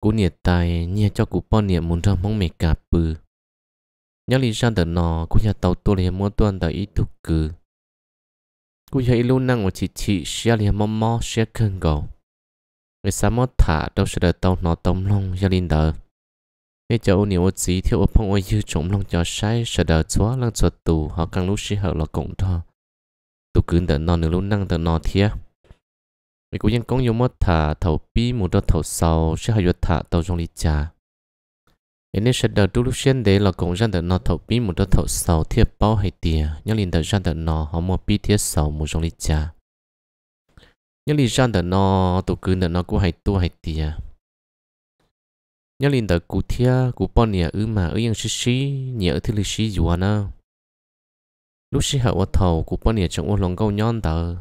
cú nhiệt tài nhia cho cú bao niệm muốn ra mong mệt cả bự nhớ ra đợt nọ cú nhà tàu tôi liền mua tuần đợi ý tục cử cú nhà ilu năng của chị chị sẽ liền mong mò sẽ cơn gầu người sáng mót thả đâu sẽ đợi tàu nọ tông long gia linh đờ cái chỗ nhiều ô thiếu phong ô dư trộm long cho sai sẽ đợi chúa lăng chuột tù họ càng lúc sĩ hợp là cộng thọ tôi cứ đợi nọ nửa lúc năng đợi nọ thiệt vì cũng nhân công nhiều mất thả thầu bi một đợt thầu sau sẽ hay thả tàu trong lý trà nên nên sẽ đợt đu lúc xuyên đấy là cũng dân đợt nó thầu một đợt thầu sau thiệp bao hay tiền nhưng liền đợt dân đợt nó họ mua bi thiệp sau một trong lý trà nhưng liền dân đợt nó tụ cứ đợt nó cũng hay tu hay tiền nhưng liền đợt cụ thiệp cụ bao nè ư mà ư yên xí xí nhớ thứ lịch xí dù lúc xí hậu thầu cụ bao nè trong ô lòng câu nhon tờ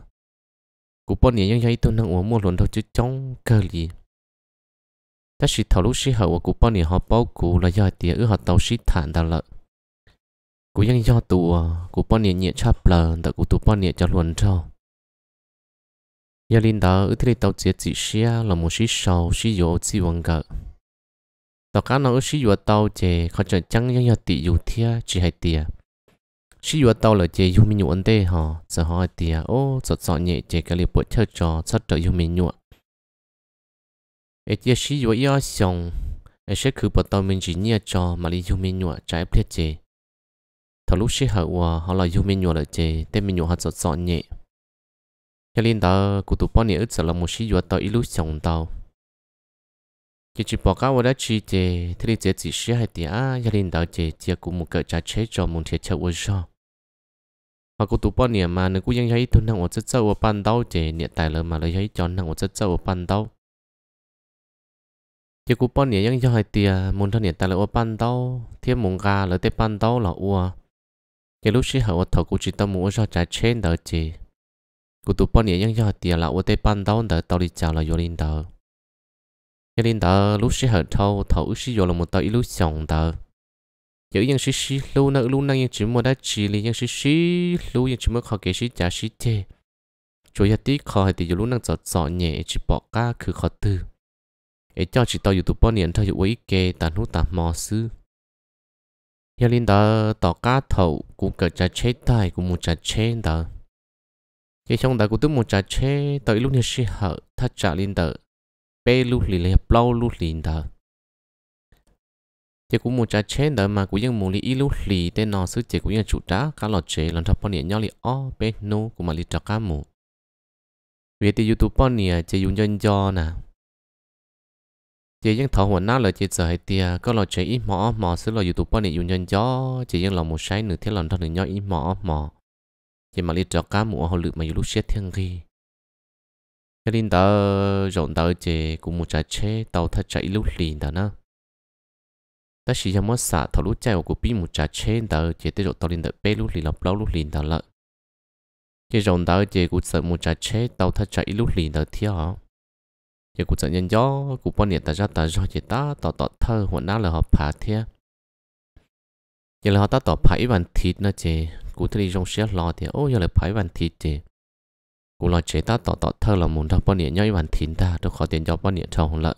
cú bọn nhỉ nhưng vậy tôi năng uống mua luôn đâu chứ trong cơ lì ta chỉ thảo lúc sĩ hậu của họ bao cú là do tiền ư họ tàu sĩ thản đà lợi cú do tù cú bọn nhẹ chắp lờ đợi cú tù bọn nhỉ cho luôn cho giờ linh đó ư thế tàu chỉ chỉ xe là một sĩ sầu sĩ yếu chỉ cá nó ư sĩ tàu chè họ chọn chẳng nhưng giờ tỷ yếu thia chỉ hay tiền chỉ vừa tàu là chơi dùng mình nhuận thế hả, sợ họ tiề à, ô giờ giờ nhẹ chơi cái liệp bộ chơi trò sắp trời dùng mình nhuận ấy giờ chỉ vừa yêu xong ấy sẽ cứ bắt đầu mình chỉ nhẹ trò mà đi dùng mình nhuận trái biết chơi thằng lúc sẽ hậu họ là dùng mình nhuận là chơi tên mình nhuận họ giờ giờ nhẹ cho nên đó cụ tụ bao nhiêu ít giờ là một chỉ vừa tàu ít lúc xong tàu chỉ chỉ bỏ cá vào đó chỉ để thế thì chỉ chỉ hay tiền à gia đình đó chỉ chỉ cũng một cái trái chế cho một thiệt chợ vô cho họ cũng tụ bao niệm mà nó cũng ยัง thấy thôn năng ở chất sâu ở ban đầu chỉ niệm tài lợi mà lấy thấy cho năng ở chất sâu ở ban đầu chỉ cũng bao niệm ยัง cho hay tiền muốn thằng niệm tài lợi ở ban đầu thêm một gà lợi tới ban đầu là ua cái lúc xí họ ở thầu cũng chỉ tâm muốn cho trái chế đó chỉ cũng tụ bao niệm ยัง cho hay tiền là ở tới ban đầu đó tao đi chào là gia đình đó nhà linh tờ lúc sẽ hở thâu thấu sử dụng là một tờ illusion tờ giờ những sự sĩ lưu nợ lúc năng những chỉ một đã chỉ là những sự sĩ lưu những chỉ một khó kể sĩ trả sĩ chê chủ yếu đi khó hay thì dù lúc năng giọt giọt nhẹ chỉ bỏ ca cứ khó từ. ấy cho chỉ tao youtube bao nhiêu theo dụ ấy kê tàn hút tàn mò sư nhà linh đó tỏ cá thầu cũng cỡ trái chế tài cũng một trái chế đó cái trong đó cũng tức một trái chế tới lúc này sĩ hở thắt trả linh đó bé lúc lì lì bao lúc lì đó chỉ cũng một trái chén đó mà cũng những một lì lúc lì tên nó sức chỉ cũng những chủ trá cá lọt chế lần thập bao nhiêu nhau lì o bé nô cũng mà lì trọc cá mù Về thì youtube bao nhiêu chỉ dùng dân do nè chỉ những thảo hồn nào là chỉ sợ hay tia có lọt chế ít mỏ mỏ sức là youtube bao nhiêu dùng dân do chỉ những lòng một sai nửa thế lần thập nửa nhau ít mỏ mỏ chỉ mà lì trọc cá mù họ lựa mà youtube chết thiên ghi cái linh tờ rộn tờ chè cũng một trái chế tàu thật chạy lúc liền đó nữa ta chỉ cho mất xả thầu lúc chạy của bị một trái chế tờ chè tiếp tục tàu linh tờ bê lúc liền lọc lâu lúc liền đó lợn cái rộn tờ chè cũng sợ một trái chế tàu thật chạy lúc liền đó thiếu hả giờ cũng sợ nhân gió cũng bao nhiêu ta ra ta do chè ta tỏ tỏ thơ hoặc nào là họ phá thiệt giờ là họ ta tỏ phải bàn thịt nó chè cũng thấy trong xe lo thì ô giờ là phải bàn thịt chè กูรอเจตาต่อต่อเธอเราหมุนทับปนเนี่ยย่อยวันถิ่นตาทุกขอเตียนยอปนเนี่ยชาวของละ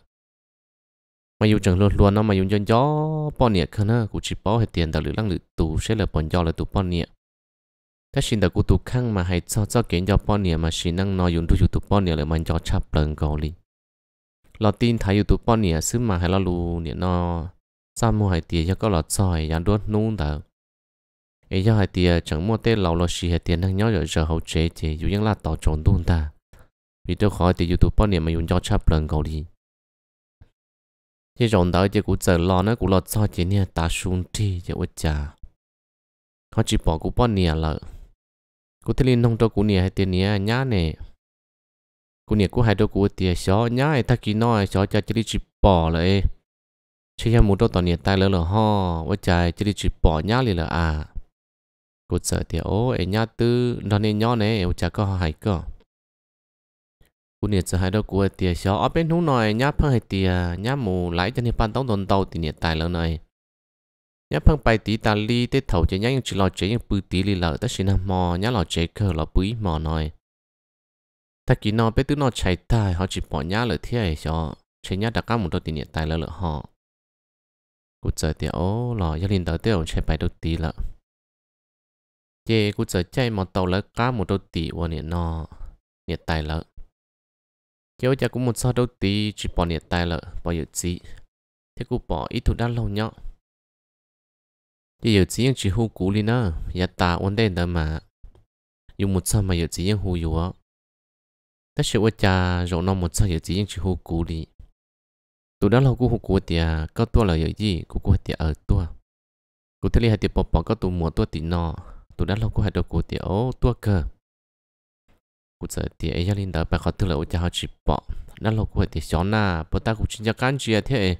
มาอยู่จังล้วนล้วนเนาะมาอยู่ย้อนย่อปนเนี่ยคือเนาะกูชิปอให้เตียนแต่หรือลังหรือตูเชื่อเลยปนย่อเลยตูปนเนี่ยถ้าชินแต่กูตูข้างมาให้เจ้าเจ้าเก่งยอปนเนี่ยมาชินนั่งนอนอยู่ดูอยู่ตูปนเนี่ยเลยมันจอชับเปลืองเกาหลีเราตีนไทยอยู่ตูปนเนี่ยซึ่งมาให้เราลูเนี่ยนอซ้ำมัวให้เตียยก็หลอดซอยยันด้วนนุ่งแต่ ấy giờ hai tia chẳng mua tê lâu lo xì hai tia năng nhớ rồi giờ hậu chế thì dù những là tàu trộn đun ta vì tôi khỏi thì youtube bao niệm mà dùng cho chắp lần cầu đi thì rộng đó thì cũng giờ lo nữa, cũng lo cho chị nè ta xuống đi thì ôi chà họ chỉ bỏ cũng bao niệm là cũng thấy linh thông tôi cũng niệm hai tia nè nhá nè cũng niệm cũng hai đôi cũng tia xó nhá ai ta kia nói xó cho chỉ đi chỉ bỏ lại chỉ cho một đôi tao niệm tai lớn là ho ôi chà chỉ đi chỉ bỏ nhá liền là à cô sợ thì ô ấy nhá tư đón nên nhỏ này ô chả có hại cơ cô niệm sợ hai đâu của thì xó ở bên hú nồi nhá phong hay thì nhá mù lái cho nên pan tông đồn tàu thì niệm tài lớn này nhá phong bài tí ta li tết thầu cho nhá nhưng chỉ lo chế nhưng bự tí li lợ tất xin nam mò nhá lo chế cơ lo bưởi mò này. ta chỉ nó bé tứ nó chạy tài họ chỉ bỏ nhá lời thế xó chế nhá đặt các một đôi thì niệm tài lớn họ cô sợ thì ô lo gia đình tới tiêu chạy bài đầu tí lợ chế cú sợ chạy một tàu lỡ cá một đô tỷ và nhiệt nọ nhiệt tài lỡ kéo cha cũng một sao đô tỷ chỉ bỏ nhiệt tài lỡ bỏ dự trí thế cú bỏ ít thủ đã lâu nhọ chỉ dự trí nhưng chỉ hú cú đi nữa ya ta ổn định đó mà dùng một sao mà dự trí hú dù á tất sự của cha rồi nó một sao dự trí nhưng chỉ hú cú đi tụ đã lâu cú hú cú thì à. có tua là dự gì cú cú thì ở tua cú thế li hai tiệp bỏ bỏ có tụ mua tua thì nọ tôi đã lâu của hai cổ của ô tua cờ cụ sợ thì ấy gia đình đó bà khó tức là ô cha họ chỉ bỏ đã lâu của thì xóa na bà ta cũng chính cho can chia thế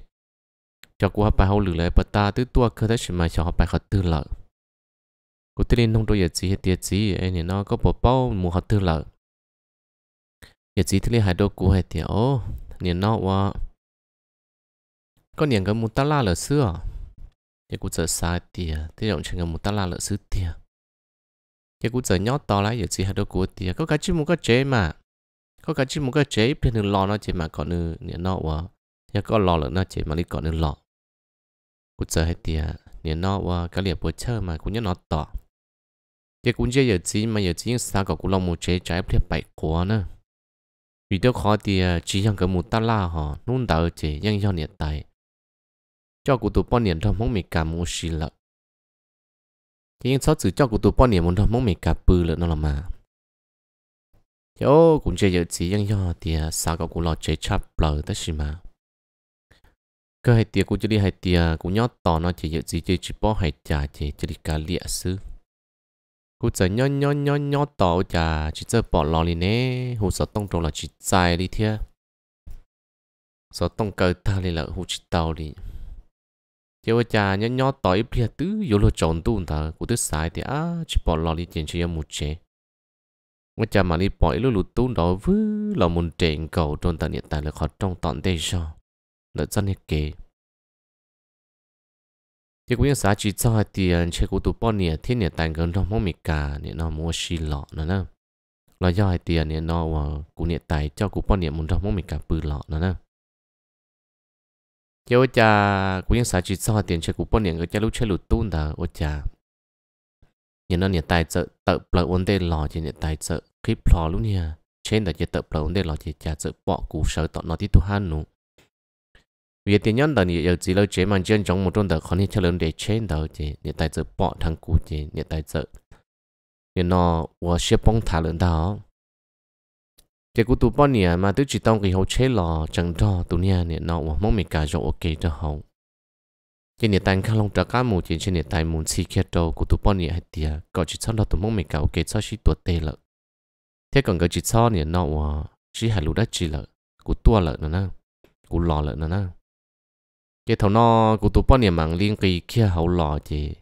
cho của bài hậu lử lại bà ta tứ tua cờ đấy chỉ mà cho họ bài khó tức là cụ tức lên nông đôi giờ gì tiệt gì ấy này nó có bỏ bao mù họ tức là giờ gì thì hai đồ cổ hai ô, nên nó quá có niềng cái muốn ta la là xưa thì cụ sợ sai tiệt thế động chuyện cái muốn ta la là xưa tiệt cái cú giờ nhót to lại giờ chỉ hạt đồ của thì có cái chim một cái chế mà có cái chim một cái chế bên đường lò nó chế mà còn nữa nó quá giờ có lò lợn nó chế mà đi còn nữa lò cú giờ hết thì nên nó quá cái liệp bữa chơi mà cũng nhớ nó to cái cú chơi giờ chỉ mà chỉ sao có cú lòng một chế trái liệp bảy nữa vì đó khó thì chỉ rằng cái một ta la họ nôn đầu chế nhưng do nhiệt tài cho cú tụ bao nhiệt trong mong mình cả mua xì chỉ những sáu chữ cho của tụi bọn niệm muốn đâu mong mình cả bự lợn nó là mà yo cũng chơi giờ chỉ những yo thì à, sao cậu của lo chơi chắp bờ tất gì mà cơ hay tiệc của chơi đi hay tiệc cũng nhót tỏ nó chỉ giờ chỉ chơi chỉ bỏ hay trà chỉ chơi đi cả lịa sư cú chơi nhó nhó nhó nhó tỏ trà chỉ chơi bỏ lo liền nè hồ sơ tông trồng là chỉ dài đi thia sợ tông cờ ta đi là hồ chỉ tàu đi yêu cha nhớ nhớ tỏi bia tứ yêu lo chọn tu ta cụ tứ sai thì á chỉ bỏ lo đi chuyện chỉ một chế mà cha mà đi bỏ lúc lụt tu đó vứ là muốn trèn cầu trong ta hiện tại là khó trong tận đây cho nợ dân hết kế kề thì cũng xã chỉ cho hai tiền chế cụ tụ bỏ nè thiên nè tàn gần trong mong mì cả nè nó mua xì lọ nữa nè lo do hai tiền nè nó và ờ, cụ nè tài cho cụ bỏ nè muốn trong mong mì cả bự lọ nữa nè giờ ôi cha cũng như sao chỉ sau hoàn tiền chơi của bọn nhện người cha lúc chơi lụt tuôn đó ôi cha nhìn nó nhiệt tài trợ tự bờ ổn định lò chỉ nhiệt tài trợ khi lò luôn nha trên đó chỉ tự bờ ổn định lò chỉ cha trợ bỏ cú sở tọt nó đi tu han nụ vì tiền nhân đó nhiều chỉ lâu chế mang chân trong một trong đó còn nhiệt chơi lớn để trên đó chỉ nhiệt tài trợ bỏ thằng cũ chỉ nhiệt tài trợ nhưng nó và sẽ bong thả lớn đó thế cũng tụi bọn nè mà tôi chỉ tông cái hậu chế lò chẳng đó tu nha nè nó mà mong mình cả rồi ok cho hậu cái nè tan khăn long trả cá mù chỉ chỉ nè tại muốn xì kia đâu cô tụi bọn nè hết tiệt có chỉ sau đó tụi mong mình cả ok sau xí tụi tê lợ thế còn cái chỉ sau nè nó mà chỉ hai lũ đã chỉ lợ của tua lợ nữa nè cô lò lợ nữa nè cái thằng nó cô tụi bọn nè mang liên kỳ kia hậu lò chỉ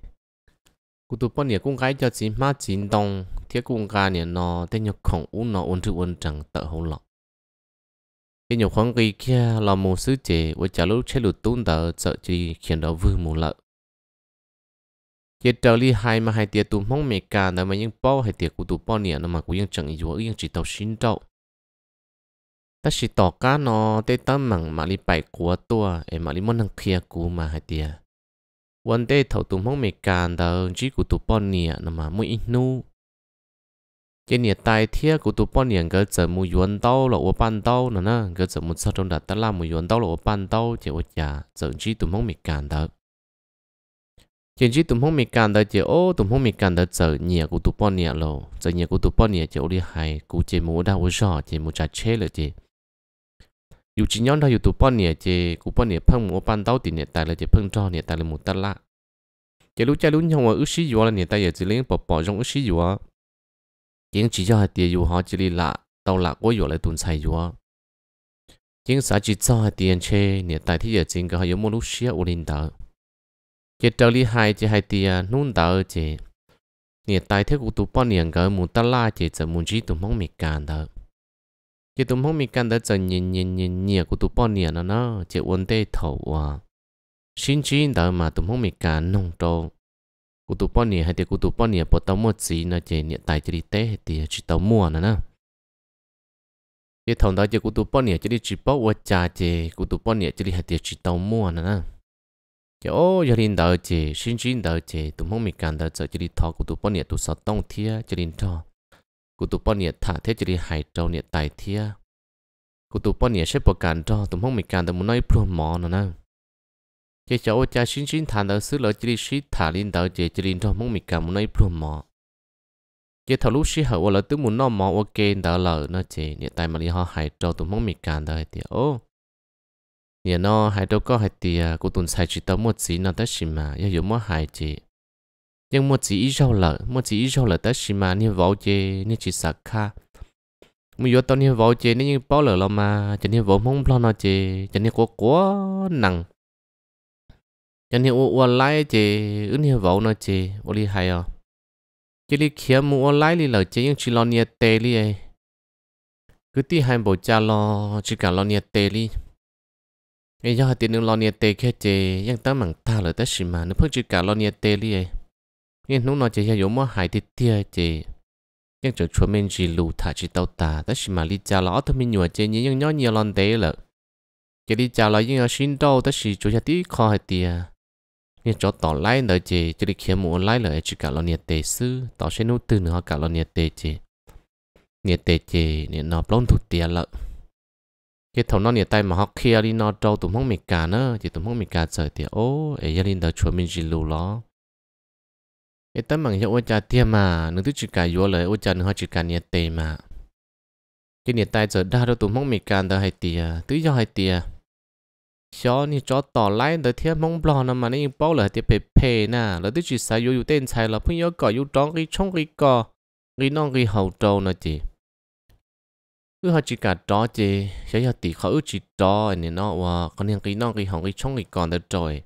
cụ tụ bọn nhỉ cũng gái cho chín má chín đồng thiết cũng gà nhỉ nó tên nhục khổng u nó ôn chữ ôn chẳng tợ hậu lọ cái nhục khổng kỳ kia là một sứ chế với trả lúc chế lụt tún tờ sợ chỉ khiến đó vư mù lợ chế trở li hai mà hai tiệt tụ mong mẹ cả đó mà những bao hai tiệt cụ tụ bọn nhỉ nó mà cũng những chẳng yếu những chỉ tàu xin trậu ta chỉ tỏ cá nó tê tâm mảng mà li bảy của tua em mà li muốn thằng kia cú mà hai tiệt วันเดทตุ่มห้องเมกันแต่จีกูตุปอนเนี่ยนะมาไม่อินูเจเนี่ยตายเทียกูตุปอนเนี่ยก็จะมูยวนเต้าหรอว่าปันเต้านะนะก็จะมุดสะตรงดัดตะลามูยวนเต้าหรอว่าปันเต้าเจ้าจ่าเจ้าจีตุ่มห้องเมกันแต่ chỉ chỉ tụm không mi can đó chỉ ô tụm không mi can đó chờ nhẹ của tụm bọn nhẹ lo chờ nhẹ của tụm bọn nhẹ chỉ đi hay của chỉ muốn đau sợ chỉ muốn chặt chết rồi chỉ อยู่จีนย้อนเราอยู่ตัวป้อนเนี่ยเจกูป้อนเนี่ยเพิ่งมัวปั้นเต้าตีเนี่ยแต่เลยเจเพิ่งจ้อเนี่ยแต่เลยหมดตละเจรู้ใจรู้ยังว่าอุชิอยู่อะไรเนี่ยแต่อย่าจีเลี้ยงปอบปอบจงอุชิอยู่อ่ะยังจีเจ้าเตียอยู่หอจีลีละเต้าละก็อยู่เลยตุนใส่อยู่อ่ะยังสาจีเจ้าเตียนเชเนี่ยแต่ที่อย่าจีนก็อยู่มัวรู้เชียอุลินเตอร์เจเจ้าลีไฮเจไฮเตียนุ่นเตอร์เจเนี่ยแต่ที่กูตัวป้อนเนี่ยก็หมดตละเจจะมุ่งจีตัวมองมีการเตอร์ chỉ tụm không mi căn đã trở nhìn nhìn nhìn nhẹ của tụm bò nhiêu nó nó chỉ uốn tay thầu à xin xin đó mà tụm không mi căn nông trâu của tụm bò nhiêu hay thì của tụm bò nhiêu bắt tao mua gì nó chỉ nhẹ tài chỉ đi té thì chỉ tao mua nó nó chỉ thằng đó chỉ của tụm bò nhiêu chỉ đi chỉ bảo vật cha chỉ của tụm bò nhiêu chỉ đi hay thì chỉ tao mua nó nó chỉ ô gia đình đó chỉ xin xin đó chỉ tụm không mi căn trở chỉ đi thọ của tụm bò nhiêu tụm sao tông thia chỉ đi thọ กูตุปอนเนี่ยถ้าเทจรีหายเจ้าเนี่ยตายเทียกูตุปอนเนี่ยใช้ประกันจ้าตุ้มห้องมีการแต่มุนน้อยพรมหมอนะนะเจ้าเจ้าโอจ้าชิ้นชิ้นทานเดาซื้อเลยจรีชิถาลินเดาเจจรินจ้าห้องมีการมุนน้อยพรมหมอเจ้าทะลุชิเหว่าเราตุ้มมุนน้อมหมอโอเคเดาเลยนะเจเนี่ยตายมาลีห่อหายเจ้าตุ้มห้องมีการเดาเทียโอ้เนี่ยน้อหายเจ้าก็หายเตียกูตุนใส่จิตตาหมดสีนั่นแต่ชิมาอย่าอยู่มั่วหายเจ nhưng một chỉ ít rau lợ một chỉ ít rau lợ tới xí mà nên vào chơi nên chỉ sạc kha mình vô tao nên vào chơi nên như bao lợ lo mà cho nên vào mong lo nó chơi cho nên có quá nặng cho nên ô ô lái chơi ứng nên vào nó chơi ô đi hay à chỉ đi khía mu ô lái đi lợ chơi nhưng chỉ lo nia tê đi ấy cứ tí hai bộ cha lo chỉ cả lo nia tê đi ấy giờ tiền lo nia tê kia chơi nhưng ta mảng ta lợ tới xí mà nó phải chỉ cả lo nia tê đi ấy nhưng lúc nó chỉ là giống mà hải thì tia chỉ nhưng chỗ chuẩn mình chỉ lù thả chỉ tàu ta đó là mà đi chào ló thôi mình nhồi chỉ nhưng nhỏ nhiều lần đấy là chỉ đi chào ló nhưng ở xin đâu đó là chỗ nhà tí khó hay tia nhưng chỗ tỏ lái nữa chỉ chỉ đi kiếm mua lái là chỉ cả lo nhiệt tệ sư tỏ sẽ nút từ nữa cả lo nhiệt tệ chỉ nhiệt tệ chỉ nhiệt nó plon thụt tia lợ cái thằng nó nhiệt tay mà học kia đi nó trâu tụm không mệt cả nữa chỉ tụm không mệt cả trời tia ô ấy giờ đi đó chuẩn mình chỉ lù ló cái tấm bằng cho ô cha tiêm mà nương tức chỉ cả yếu lời ô cha nương họ chỉ cả nhiệt tề mà cái nhiệt tai giờ đa đâu tụi mong mì can đó hay tìa tứ do hay tìa cho ni cho tỏ lại đó thiên mong bò nó mà nó yên bao lời thì pê pê na, là tức chỉ sai yếu yếu tên sai là phun yếu cỏ yếu tròn cái chống cái cỏ cái non cái hậu trâu nó chị cứ họ chỉ cả trò chị sẽ giờ tì khó ước chỉ trò này nó và còn những cái non cái hậu cái chống cái còn đó rồi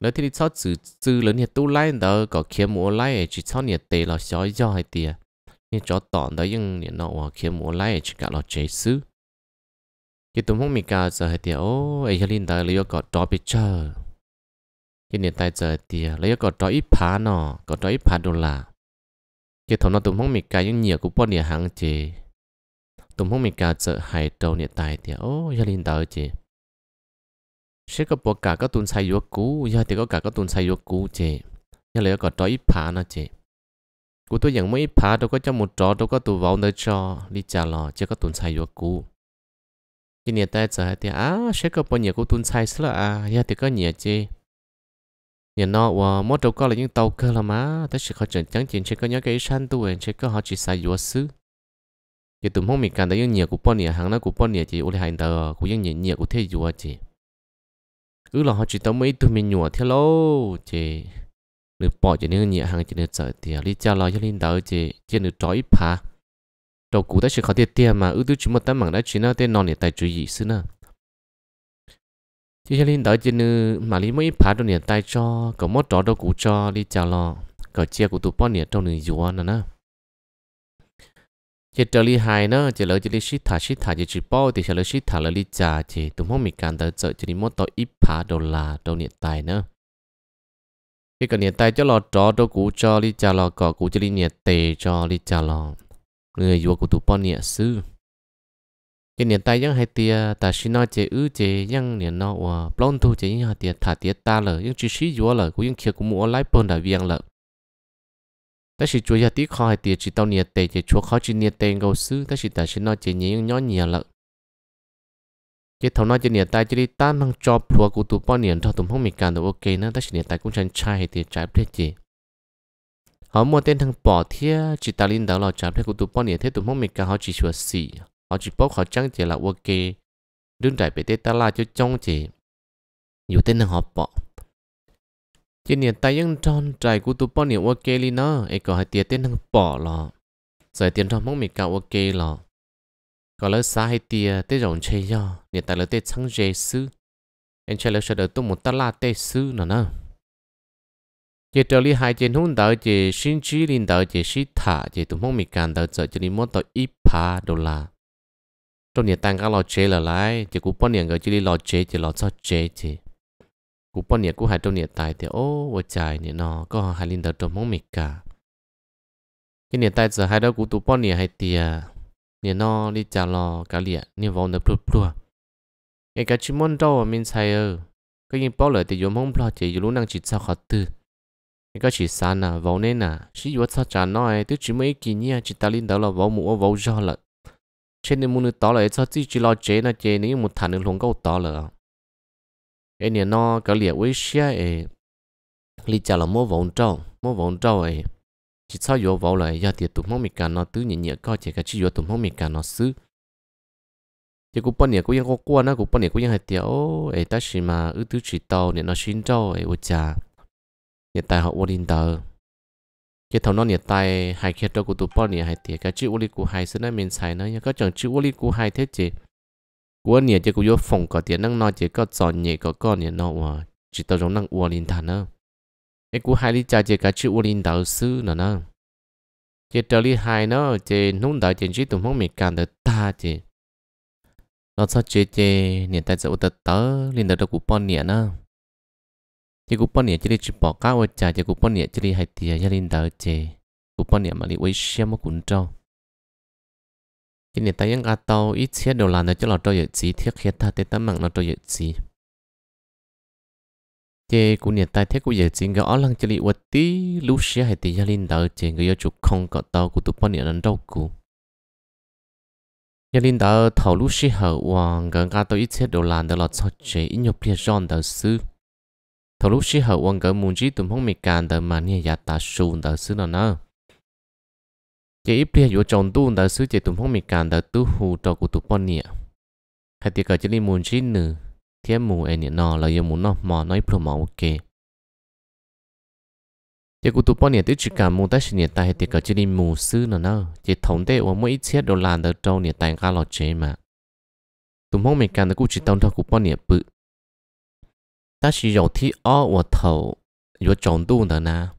แล้วที่ชอบสื่อจื้อแล้วเนี่ยตู้ไล่เดอก็เขียนหมูไล่จีชอบเนี่ยเตะเราช้อยย่อให้เตียนี่จอต่อได้ยังเนี่ยนอว่าเขียนหมูไล่จีกะเราเจซื้อที่ตุ้มห้องมีกาจะให้เตียโอ้ไอ้ยลินเดอเลยก็ต่อไปเจอที่เนี่ยตายเจอเตียแล้วก็ต่ออีพานอก็ต่ออีพาดอลลาร์ที่ถนนตุ้มห้องมีกายังเหนียวกูป้อนเนี่ยหางเจตุ้มห้องมีกาเจอไฮโตเนี่ยตายเตียโอ้ยลินเดอเจ sẽ có bộ cả các tuần sai yuộc cũ giờ thì có cả các tuần sai yuộc cũ chè nhưng lại có trói phá nó chè cú tôi nhận mấy phá tôi có cho một trò tôi có tụ vào nơi cho đi trả lò cho có tuần sai yuộc cũ cái nhà ta sợ thì à sẽ có bao nhiêu của tuần sai là à giờ thì có nhiều chè nhà nó và mỗi đầu có là những tàu cơ là má ta sẽ khó chỉnh chẳng chỉnh sẽ có nhớ cái san tuổi sẽ có họ chỉ sai yuộc xứ thì tụi mong mình cảm thấy những nhiều của bọn nhà hàng nó của bọn nhà chỉ lại hành tờ của những nhiều của thế yuộc chè cứ là họ chỉ tao mấy tụi mình nhủa theo lô chị nửa bỏ chỉ nửa nhẹ hàng chỉ nửa sợ tiền đi cha lo cho linh đỡ chị chỉ nửa trói phá đầu cũ ta chỉ khó tiền tiền mà ưu tư chúng một tấm mảng đã chỉ nó tên non để tài chủ gì xứ nè chỉ cho linh đỡ chỉ nửa mà lý mấy phá đồ nhẹ tài cho có mất trò đầu cũ cho đi cha lo có chia của tụi bọn nhẹ trong nửa dùa nè nè chỉ trở li hai nữa, chỉ lỡ chỉ li shit thả shit thả chỉ chỉ bỏ thì sẽ lỡ shit thả lỡ li trả chỉ tụi mong mình cần tới chợ chỉ li mất tới ít phá đô la đô nhiệt tài nữa cái cái nhiệt tài cho lò trò đô cũ cho li trả lo cỏ cũ chỉ li nhiệt tề cho li trả lo. người vua của tụi bao nhiệt sư cái nhiệt tài vẫn hay tia ta xin nói chỉ ư chỉ vẫn nhiệt nó và plon thu chỉ những hạt tia thả tia ta lỡ nhưng chỉ sĩ vua lỡ cũng những kia cũng mua lái pon đã viêng lỡ ta chỉ chúa giờ tí khó hay tiệt chỉ tao nhiệt tệ chỉ chúa khó chỉ nhiệt tệ gấu sư ta chỉ ta chỉ nói chỉ nhí nhỏ nhẹ lợ chỉ thầu nói chỉ nhiệt tay chỉ đi ta mang cho phùa của tụi bao nhiệt cho tụi không mình cảm được ok nữa ta chỉ nhiệt tay cũng chẳng trai hay tiệt trái biết gì họ mua tên thằng bỏ thia chỉ ta linh đạo lo trái biết của tụi bao nhiệt thế tụi không mình cảm họ chỉ chúa xì họ chỉ bốc họ chẳng chỉ là ok đương đại bị tê ta la cho trong chỉ nhiều tên thằng họ bỏ chỉ niệm tài những tròn trái của tụi bọn niệm ok li nó ấy có hai tiền tên năng bỏ lọ rồi tiền trong mong mình cao ok lọ có lỡ xa hai tiền tê rộng chơi do niệm tay lỡ tê chẳng dễ sư anh chơi lỡ sợ đỡ tụi một ta la tê sư nữa nè chỉ trở li hai trên hôn đỡ chỉ xin chí linh đỡ chỉ xí thả chỉ tụi mong mình cạn đỡ giờ chỉ đi mua tờ ít pa đô la trong niệm tăng các lọ chế là lại chỉ cũng bọn niệm gọi chỉ đi lọ chế chỉ lọ cho chế chỉ cú bọn nhiệt cú hai trâu nhiệt tài thì ô ô chạy nhiệt nó có hai linh đầu trâu mong mệt cả cái nhiệt tài giờ hai đó cú tụ bọn nhiệt hai tìa nhiệt nó đi chào lò cả liệt nhiệt vòng nó plua plua cái cái chim môn mình sai ơ cái nhìn bao lời thì dùng mong plua chỉ dùng năng chỉ sao khó tư cái cái chỉ san à vòng nên chỉ dùng sao trả nói tức chỉ mấy kỳ nhia chỉ ta linh đầu là vòng mũ vòng do lợn trên nên muốn tỏ lại sao chỉ chỉ lo chế nó chế nếu một thằng nữa luôn câu tỏ lợn cái này nó có liệt với xe ấy lý trả là mua vốn trâu mua vốn trâu ấy chỉ sao vô vào lại giờ thì tụi mong mình cả nó tứ nhị nhẹ coi chỉ cái chỉ vô tụi mong mình cả nó xứ chỉ cũng bao nhiêu cũng ยัง có qua nó cũng bao nhiêu hay tiểu ấy ta chỉ mà ư tứ chỉ tàu nên nó xin trâu ấy ôi cha hiện tại họ ôn điện tờ cái thằng nó hiện tại hay khi đó của tụi bao nhiêu hay tiểu cái chữ ôn của hay xứ nó mình xài nó nhưng có chẳng chữ ôn của hay thế chứ của nhà chỉ có vô phòng có tiền năng nói chỉ có chọn nhẹ có con nhà nó à chỉ tao giống năng uo linh thản nữa cái của hai lý cha chỉ cả chữ uo linh đạo sư nữa nè chỉ trở lý hai nó chỉ nung đạo chỉ chỉ tụi mong mình cảm được ta chỉ nó sao chỉ chỉ nhà tại sao tớ tớ linh đạo đó của bọn nhà nè chỉ của bọn nhà chỉ đi chụp bỏ cá ở cha chỉ của bọn nhà chỉ đi hai tiền gia linh đạo chỉ của bọn nhà mà đi quay xem mà cũng trâu cái này ta những cái tàu ít xe đồ là nó cho lọt tôi gì thiết khi ta tới tấm mạng nó tôi gì chế cũng nhận tại thế cũng giờ người ở lăng chơi vật tí lúc xia hay tiền gia linh đỡ chế người chụp không có tàu của tụi bọn nhận đâu cũ nhà linh đỡ thầu lúc xia hậu hoàng gần cả tôi ít xe đồ là đó lọt cho chế ít nhiều biết giòn đầu sư thầu lúc xia hậu hoàng gần muốn chỉ tụi không mì càn đỡ mà nha dạ ta sùn đỡ sư nó nữa chỉ ít bây giờ chọn tu đã sử dụng tụng phong mi cản đã tu hù cho cụ tu bọn nè hay thì cả chỉ li muốn chín nữa thiên mù em nè nó là yêu muốn nó mà nói pro mà ok chỉ cụ tu bọn nè tới chỉ cả muốn ta xin nè ta hay thì cả chỉ li mù sư nó nó chỉ thống tệ và mỗi ít chết đồ làm được trâu nè tại cả lọ chế mà tụng phong mi cản đã cụ chỉ tông cho cụ bọn nè bự ta chỉ dầu thi o và thầu yếu chọn tu đã na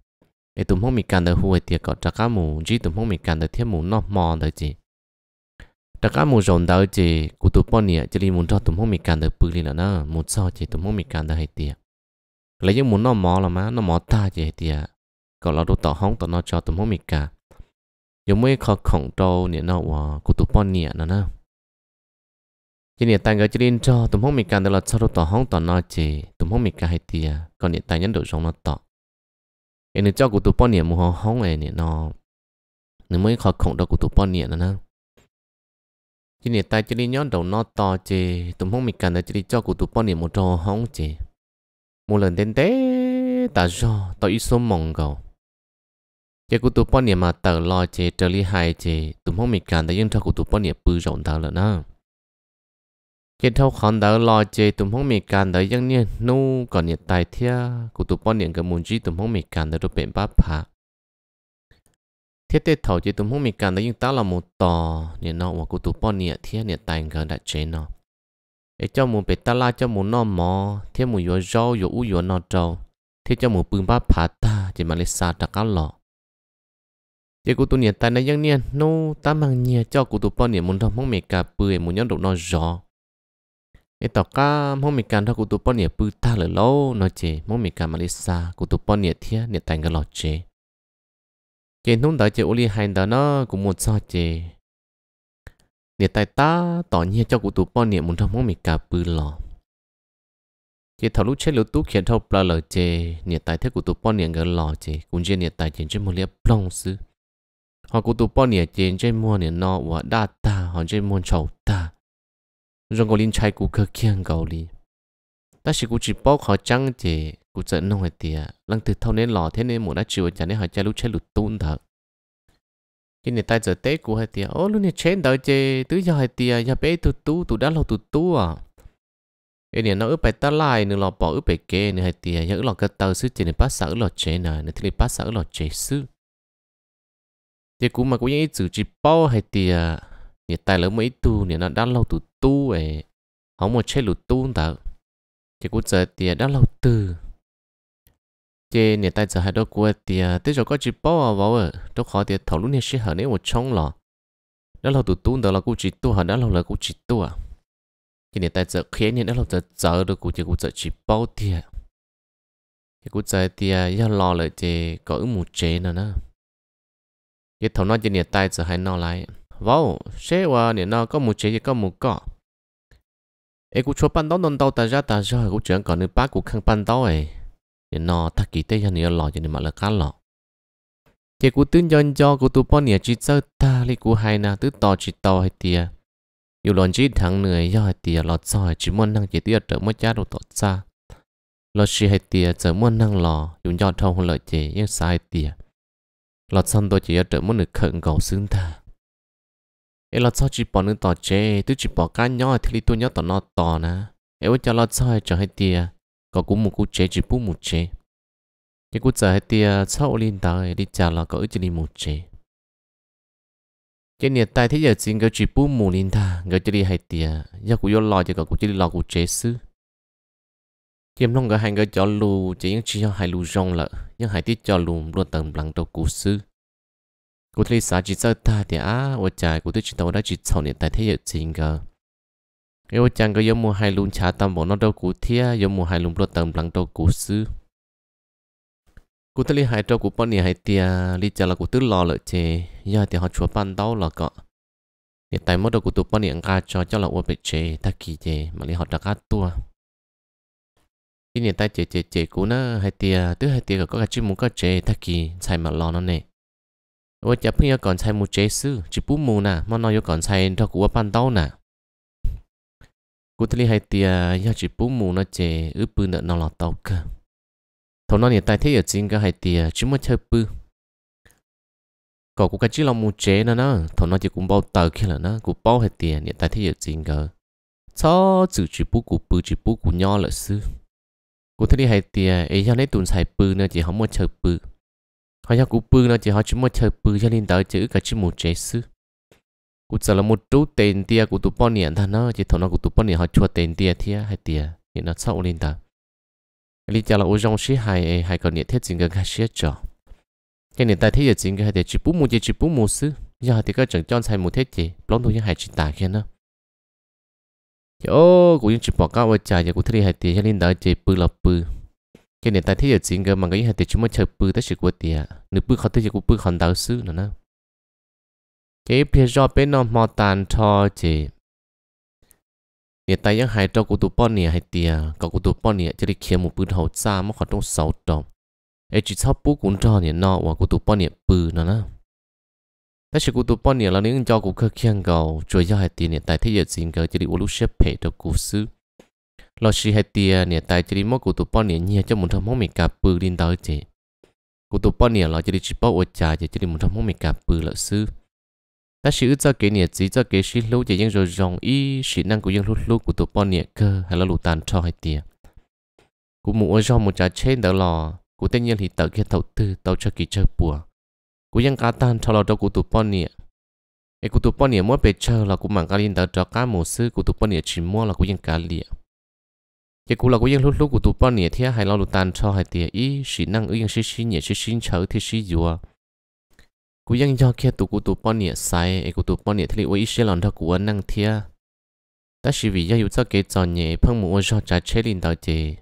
để tụm không mi cần được huệ tiệt có trắc cá mù chỉ tụm không mi cần được thiên mù nó mò được gì trắc cá mù rộn đỡ gì cụ tụm bao nhiêu chỉ đi muốn cho tụm không mi cần được bự lên là nó muốn sao chỉ tụm không mi cần được hay tiệt lấy những muốn nó mò là má nó mò ta chỉ hay tiệt còn là đồ tỏ hóng tỏ nó cho tụm không mi cả giống mấy khó khổng trâu nè nó của cụ tụm bao nhiêu nó nó chỉ nè tay người chỉ đi cho tụm không mi cần được là sao đồ tỏ hóng tỏ nó chỉ tụm không mi cả hay tiệt còn nè tay nhân đồ rộn nó tỏ em cho cụ tụ bao niệm mua hóng này nó nếu mới khó khổng đó cụ tụ bao niệm nữa chỉ nè tay chỉ đi nhón đầu nó to chê tụm hóng mình cần là chỉ đi cho cụ tụ bao niệm một hóng chê một lần đến tế ta cho tao số mong cầu chỉ cụ tụ bao mà tờ lo chê trở li hai chê tụm hóng mình cần là yên cho cụ tụ bao bự rộng tao là kết thâu khán đỡ lo chê tụm hông mì càn đỡ dân nhiên nu còn nhiệt tài thia cụ tụ bọn điện cái môn chi tụm hông mì càn đỡ rút bền bá phá thiết tế thầu chế tụm hông mì càn đỡ nhưng ta là một tò nhìn nó và cụ tụ bọn nhiệt thia nhiệt tài ngờ đã chế nó ấy cho mù bể ta la cho mù nó mò thiết mù yếu rau yếu u yếu nó trâu thiết cho mù bưng bá phá ta chỉ mà lấy xa trả cá lọ chỉ cụ tụ nhiệt tài nó dân nhiên nu ta mang nhiệt cho cụ tụ bọn nhiệt muốn thâm hông mì cà bưởi muốn nhón đục nó rõ ít tao cá mong mình cần thao cụ tụ bọn nhẹ bự ta lỡ lâu nói chê mong mình cần Malaysia cụ tụ bọn nhẹ thia nhẹ thành cái lọ chê trên nung đợi chê ô li hành đó nó cũng một sao chê nhẹ tại ta tỏ nhẹ cho cụ tụ bọn nhẹ muốn thao mong mình cần bự lọ chê thảo lúc chết lỡ tú khiến thao bla lỡ chê nhẹ tại thế cụ tụ bọn nhẹ cái lọ chê cũng chê nhẹ tại trên chê một liệp plong sư họ cụ tụ bọn trên chê chê mua nhẹ nọ và đa ta họ chê mua chầu ta rong golin chai ku khơ kiang gao li ta chỉ ku chỉ bao khó chăng thì ku sợ nông hay tiệt lăng từ thâu nên lò thế nên muốn đã chịu chả này họ cha lúc chơi lụt tun thật cái này ta giờ tết của hay tiệt ô lúc này chén đợi chê tứ giờ hay tiệt giờ bé tu tu tu đã lâu tu tu à cái này nó ướp bài ta lại nữa lò bỏ ướp bài kê nữa hay tiệt giờ lò cái tàu sứ chỉ này bắt sợ lò chê nè nữa thì bắt sợ lò chê sứ thì cũng mà cũng những ý chữ chỉ bao hay tiệt hiện tại lỡ mấy tu này nó đã lâu tu tu ấy họ một chế lụt tu đó thì cũng giờ tiền đã lâu từ chế nhà tay giờ hai đôi của tiền tới giờ có chỉ bao vào ở đâu khó tiền thầu lúc này sẽ hở nếu một trong lọ đã lâu tụt tu đó là cũng chỉ tu hở đã lâu là cũng chỉ tu à thì nhà tay giờ khiến nhà đã lâu giờ giờ được cũng chỉ cũng giờ chỉ bao tiền thì cũng giờ tiền do lo lại chế có một chế nữa nữa cái thầu nói chỉ nhà tay giờ hai nó lại vào xe qua nè nó có một chế gì có một cọ ấy cũng cho ban đó non đâu ta ra ta ra cũng chẳng còn nữa bác cũng khăn ban đó ấy nè nó ta kỳ tây cho nè lò cho nè mà là khá lò chế cũng tuyên dân cho cũng tụ bọn nè chỉ sơ ta li cũng hay nè tứ tò chỉ tò hay tiề yêu lần chỉ thẳng nữa do hay lò lọt hay chỉ muốn năng chỉ tiề trở mất giá đồ tọt xa lò chỉ hay tiề trở muốn năng lò dùng do thâu hơn lợi chế yêu sai tiề lò xong tôi chỉ trở muốn được khẩn cầu xứng ta ấy là sao chỉ bỏ nước tỏ chế tứ chỉ bỏ cá nhỏ thì li tôi nhớ tỏ nó tỏ nè ấy cho lo sao cho hay tia có cũng một cú chế chỉ bút một chế cái cú giờ hay tia sau lên tao đi trả là có ít chỉ đi một chế cái nhiệt tài thế giờ xin cái chỉ bút một lên ta cái chỉ đi hay tia giờ cú vô lo cho có cú chỉ đi lo cú chế xứ chiếm không cái hàng cái cho lù chỉ những chỉ cho hai lù rong lợ những hai tiết cho lù luôn tầng bằng đầu cú sư cụ thể xã chỉ sợ ta thì á ô chả cụ thể chúng ta đã chỉ sau này tại thế giới chính cơ cái ô chàng có giống mua hai luôn trả tâm bọn nó đâu cụ thia giống mua hai luôn lo tâm lăng đâu cụ sư cụ lì hai trâu cụ bọn này hai tia lì trả là cụ tứ lo lợi chê giờ thì họ chúa ban đâu là cọ thì tại mỗi đâu cụ tụ bọn này ăn cho cháu là ô bị chê ta kỳ chê mà lì họ đã cá tua khi này ta chê chê chê cụ nó hai tia tứ hai tia có cái chữ muốn có chê ta kỳ xài mà lò nó nè 我这朋友刚才没结束，只不木呢，莫那有刚才他给我办到呢。กูที่ให้เตียยาจิปุมูนะเจอือปืนเนอลอตอกทนนี่ตายเทียจริงก็ให้เตียจิมเชปืก็กูก็จิลมูเจนะนะทนนี่กูบ่ตอขึ้นแล้วนะกูบ่ให้เตียเนี่ยตายเทียจริงก็ชอจืจิปุกูปืจิปุกูย่อละซื้อกูที่ให้เตียเอ้ยาในตุนใส่ปืนนะเจเขามเชปือ họ cho cụ bự nó chỉ họ chỉ một chơi bự cho nên tới chữ cả chữ một chế sư cụ sợ là một chú tiền tia của tụ bọn niệm thằng nó chỉ thằng nó của tụ bọn niệm họ chua tiền tia thia hay tia hiện nó sau lên ta lý do là ô rong xí hai hai còn niệm thiết chính gần khai xí cho cái niệm tại thiết giờ chính gần hay chỉ bút một chỉ chỉ bút một sư giờ thì các chẳng chọn sai một thiết chỉ lón thôi những hai chỉ tả kia nó ô cụ những chỉ bỏ cao ở trà giờ cụ thấy hai tia cho nên đỡ chỉ bự là bự cái nền tảng thế giới chính cơ mà cái hệ thì chúng mới chơi bự tới sự của tiệt nửa bự khó tới sự của bự khó đào sư nữa nè cái phía do bên nó mò tàn cho chị nền tảng những hai trâu của tụ bọn nè hai tiệt có của tụ bọn nè chỉ để kiếm một bự hậu xa mà khoảng trong sáu trâu ấy chỉ sau bự cũng cho nè nọ và của tụ bọn nữa nè ta sẽ của tụ bọn nè là những cho của cơ khiang cầu rồi do hai tiệt nền tảng thế giới chính cơ chỉ để uống lúc xếp phe cho cố sư lo shi hai tia nè tại chỉ đi mất cụ tụ bọn nè nhia cho một thằng mong mình cả bự đi tới chị cụ tụ bọn nè lo chỉ đi chỉ bao ô trà chỉ chỉ đi một thằng mong mình cả bự lợi sư ta sĩ ước cho cái nè chỉ cho cái sĩ lâu chỉ dân rồi rong y sĩ năng của dân lúc lúc của tụ bọn nè cơ hay là lụt tàn cho hai tia cụ mù ô rong một trà trên đó lò cụ tên nhiên thì tờ kia thầu tư tàu cho kỳ chơi bùa cụ dân cá tan cho lò đó cụ tụ bọn nè cái tụ bọn nè mua bề chơi là cụ mảng cá liên tờ cho cá mù sư cụ tụ bọn nè chỉ mua là cụ dân cá liệt chỉ cũng là cái những lúc lúc của tụi bọn nhẹ thế hay lo lụt tan cho hay tiền ý sĩ năng ứng sĩ sĩ nhẹ sĩ sĩ chở thì sĩ dùa cú yang cho kia tụ cú tụ bọn nhẹ sai e cú tụ bọn nhẹ thì lấy sĩ lòng thao của năng thế ta sĩ vì giao cho cái tròn nhẹ phong mũ cho trái chế linh chế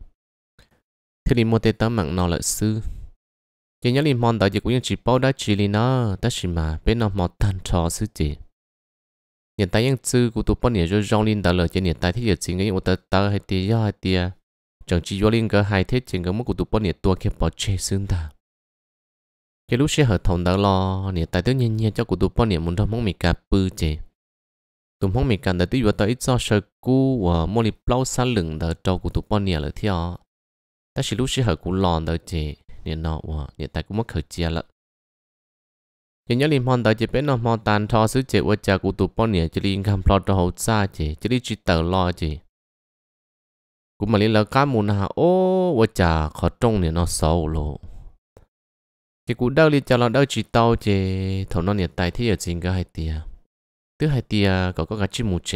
thì lấy một tê tấm mạng nào lợi sư chỉ nhớ linh mòn đạo chế cũng chỉ bao đã chỉ linh nó ta sĩ mà bên nó mọt tan cho sư chế hiện tay những chữ của tụi bọn này rồi rong lên đã lời trên hiện tay thì giờ chỉ nghĩ ô ta ta hay tia ya hay tia chẳng chỉ do liên cái hai thế trên cái mức của tụi bọn này tua kia bỏ chê xương ta cái lúc xe hợp thòng đã lo hiện tay tự nhiên nhiên cho của tụi bọn này muốn ra mong mình cả bư chê tụi mong mình cả đã tiêu vào tới ít do sợ cú và mô li plau xa lừng đã cho của tụi bọn này là theo ta chỉ lúc xe hợp của lòn đã chê nọ và hiện tay cũng mất khởi chia lận ยังยังลิมพอนต่อจะเป็นนอมอตันทอซื้อเจว่าจากกูตุปอนเนี่ยจะลิงคำพลอตหดซาเจจะลิจิตเตอร์ลอเจกูมาลินแล้วก้ามูนะฮะโอ้ว่าจากขอตรงเนี่ยนอโซโลจะกูเดาลิจะเราเดาจิตเตอเจถอนนอเนี่ยตายที่อยู่จริงก็ให้เตียตื้อให้เตียก็ก็กระชิมูเจ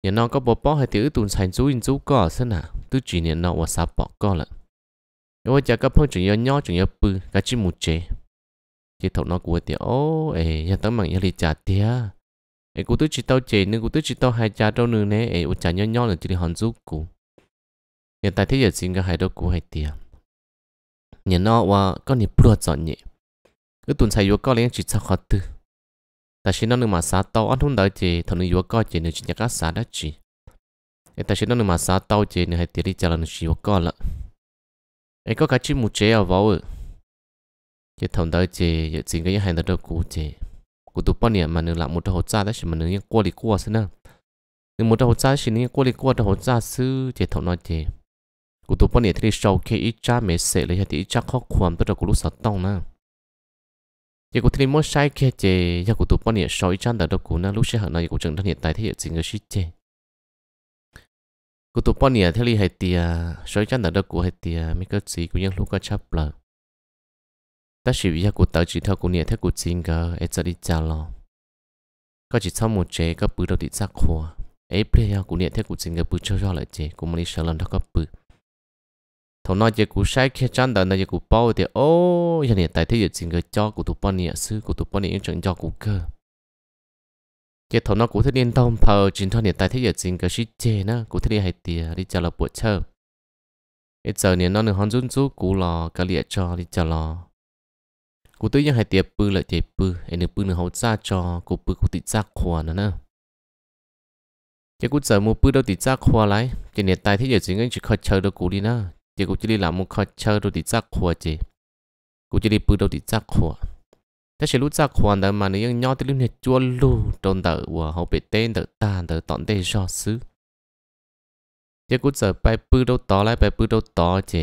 เนี่ยนอก็บอกป้อให้เตียตุนใส่จูอินจูก็สนะตื้อจีเนี่ยนอว่าซาปอกก็ละว่าจากก็เพิ่งจึงยอดย่อจึงยอดปืนกระชิมูเจ chỉ thấu nó của thì ô ê nhà tao mặn nhà lì chả tia ê cú tôi chỉ tao chè nên cú tôi chỉ tao hai cha đâu nữa nè ê u chả nhon nhon là chỉ đi hòn giúp cú hiện tại thế giờ xin cái hai đôi cú hai tia nhà nó qua con nhà bùa chọn nhẹ cứ tuần sai vô con lấy chỉ sao khó tư ta xin nó nữa mà xá tao ăn hôn đợi chè thằng nữa vô con chè nữa chỉ nhà cá xá đã chỉ ê ta xin nó nữa mà xá tao chè nữa hai tia đi chả là nữa chỉ vô con lợ ê có cái chim một chế ở vào giờ thằng đó chê giờ chính cái hàng đó cũ chê cũ tụ bao nhiêu mà nương làm một đôi hồ cha đó thì mình nương qua đi qua xí nữa nương một đôi hồ cha thì nương qua đi qua đôi hồ cha xứ giờ thằng nói chê cũ tụ bao nhiêu thì sau khi ít cha mẹ sẽ lấy thì ít cha khó khăn tôi đâu có lúc sợ tông nữa giờ cũ thì mỗi sai kia chê giờ cũ tụ bao nhiêu sau ít cha đó đâu cũ nữa lúc sẽ hàng này cũ chẳng thân hiện tại thì giờ chính người gì chê cú tụ bao nhiêu thế li hay tiề soi chân đã được cú hay tiề mấy cái gì cú những lúc có chấp lời ta chỉ bây giờ cụ tới chỉ theo cụ nhẹ theo cụ xin cơ ấy giờ đi chào lo có chỉ sau một chế có bự đầu tịt sắc khua ấy bây giờ cụ nhẹ theo cụ xin cơ bự cho cho lại chế cụ muốn đi sờ lần đó có bự thằng nói chế cụ sai khi chăn đàn nói cụ bao thì ô giờ nhẹ tại thế giờ xin cơ cho cụ tụ bao nhẹ sư cụ tụ bao nhẹ chẳng cho cụ cơ chế thằng nó cụ thế điên tông phờ chính thằng nhẹ tại thế giờ xin cơ sĩ chế na cụ thế đi hay tiề đi chào là buổi chơi ấy giờ nhẹ nó được hòn run rú cú lò cái liệt cho đi chào lò กูตัวยังให้เตียปืนเลยเจ็บปืนไอ้เนื้อปืนเขาจ้าจอกูปืนกูติดจ้าขวานะนะเจ้ากูเจอมือปืนเราติดจ้าขวาไรเจ้าเนี่ยตายที่เดี๋ยวสิเงินจะคอยเชิดเรากูดีนะเจ้ากูจะได้หลังมึงคอยเชิดเราติดจ้าขวาเจ้กูจะได้ปืนเราติดจ้าขวาถ้าเชื่อรู้จ้าขวาแต่มาเนี่ยยังย่อที่ลุ่มเนี่ยจวนลู่โดนเต๋อว่าเขาไปเต้นเต๋อตาเต๋อตอนเต้ยชอบซื้อเจ้ากูเจอไปปืนเราต่อไรไปปืนเราต่อเจ้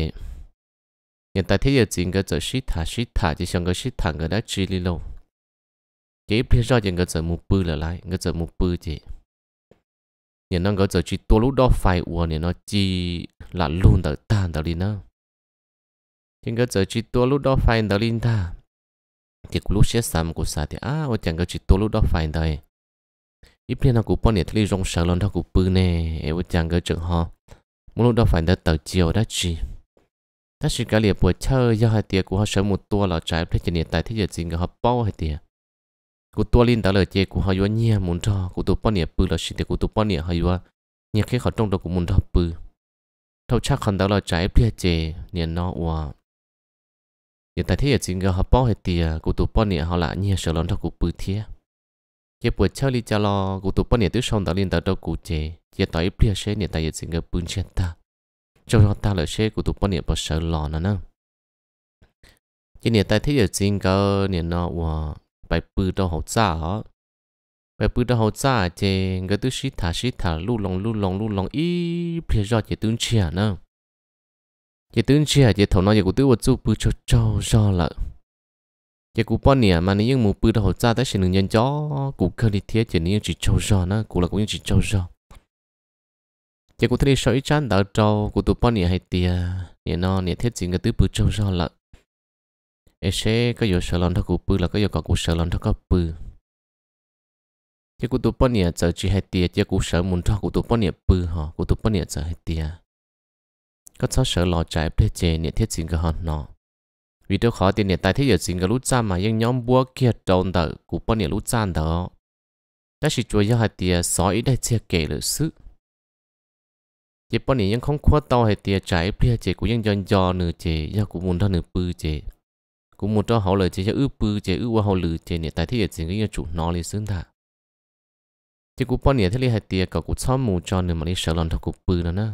hiện ta thấy giờ chính cái giờ shit thả shit thả chỉ xong cái shit thẳng cái đã chỉ đi lâu cái phía sau chính cái giờ một bự là lại cái giờ mù bự gì, hiện nó cái giờ chỉ tôi lúc đó phải uo nên nó chỉ là luôn tới tan tới đi nữa chính cái giờ chỉ tôi lúc đó phải tới đi ta thì lúc sẽ sắm của sa thì à ô chẳng cái chỉ tôi lúc đó phải tới ít phía nó cũng bao nhiêu thì rong sờ lên đó cũng bự nè ô chẳng cái chừng họ, muốn lúc đó phải tới tới chiều đó chỉ ta chỉ cả liệp buổi chơi do hai tiệc của họ sớm một tua là trái phải chỉ niệm tại thế giới chính của họ bao hai tiệc của tua linh đã lời chơi của họ yếu nhẹ muốn cho của tua bao nhẹ bự là chỉ tiệc của tua bao nhẹ họ yếu nhẹ khi họ trong đó của muốn đó bự thâu chắc còn đó là trái phải chơi niệm nó ủa hiện tại thế giới chính của họ bao hai tiệc của tua bao nhẹ họ lại nhẹ sợ lắm đó của bự thiệt chế buổi chơi đi cha lo của tua bao nhẹ thứ xong đó linh đã đâu của chơi chế tới phải chơi niệm tại thế giới chính của bự chết ta cho cho ta lợi xe của tụ bọn niệm bỏ sợ lò nữa nè chỉ niệm ta thấy giờ chính cơ niệm nó wow bài bự đâu hậu xa hả bài bự đâu hậu xa chê người tư sĩ thả sĩ thả lù lòng lù lòng lù lòng ý bây giờ chỉ tương chia nè chỉ tương chia chỉ thầu nó chỉ của tư vật giúp bự cho cho cho lợi chỉ cú bọn nè mà nếu như mù bự đâu hậu xa tới sẽ được nhân chó cú cơ đi thiết chế nếu chỉ cho cho nè cụ là cũng chỉ cho cho chỉ có thể soi chán đào trâu của tụi bọn nhỉ hay tiề nhỉ nó nhỉ thiết chính cái tứ bự trâu ra lợn ấy sẽ có nhiều sở lon thắc của bự là có nhiều cả của sở lon thắc có bự chỉ của tụi bọn nhỉ giờ chỉ hay tiề chỉ của sở muốn thắc của tụi bọn nhỉ bự họ của tụi bọn nhỉ giờ hay tiề có sáu sở lò chạy thế chế nhỉ thiết chính cái họ nó vì tôi khó tiền nhỉ tại thiết giờ chính cái lút xa mà nhưng nhóm búa kia trộn đỡ của bọn nhỉ lút xa đó đã chỉ chúa giao hai tiề sói đã chia kể lịch sử chỉ bọn này vẫn không khoa to hay tiệt trái plia chế cũng vẫn giòn giòn nửa chế giờ cũng muốn ra nửa bự chế cũng muốn cho họ lời chế cho ư bự chế ư qua họ lử chế này tại thế hiện cái chủ nó lên xứng thả chỉ cũng bọn này thế này hay tiệt cả cũng xóa mù cho nửa mà đi sợ lòng thật bự nữa nè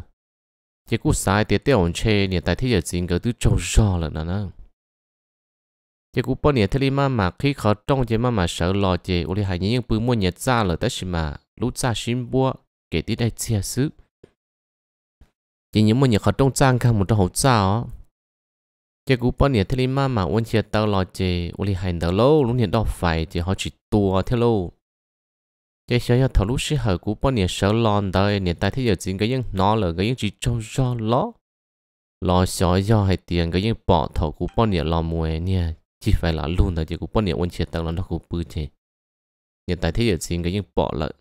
chỉ cũng sai tiệt tiệt ổn chế này tại thế hiện cái thứ trâu giò là nè chỉ cũng bọn này thế này mà mà khi khó trong chế mà mà sợ lo chế ôi hay những bự mua nhật ra là tất mà lúc ra xin bua kể tiếp đây chia sức chỉ những một nhiệt khó trông trang không một trong hậu sao chỉ cú bao nhiêu thế li mà mà uốn chia tao lo chỉ uốn li hành tàu lâu lúc hiện đó phải chỉ họ chỉ tua theo lâu chỉ sợ cho thầu lúc xí hở cú bao nhiêu sợ lòn đời nhiệt tay thế giờ chính cái những nó là cái những chỉ cho do ló lò sợ do hay tiền cái những bỏ thầu cú bao nhiêu lò mùa nha chỉ phải là luôn đời chỉ cú bao nhiêu uốn chia tàu là nó cú bự chỉ nhiệt tay thế giờ chính cái những bỏ lợn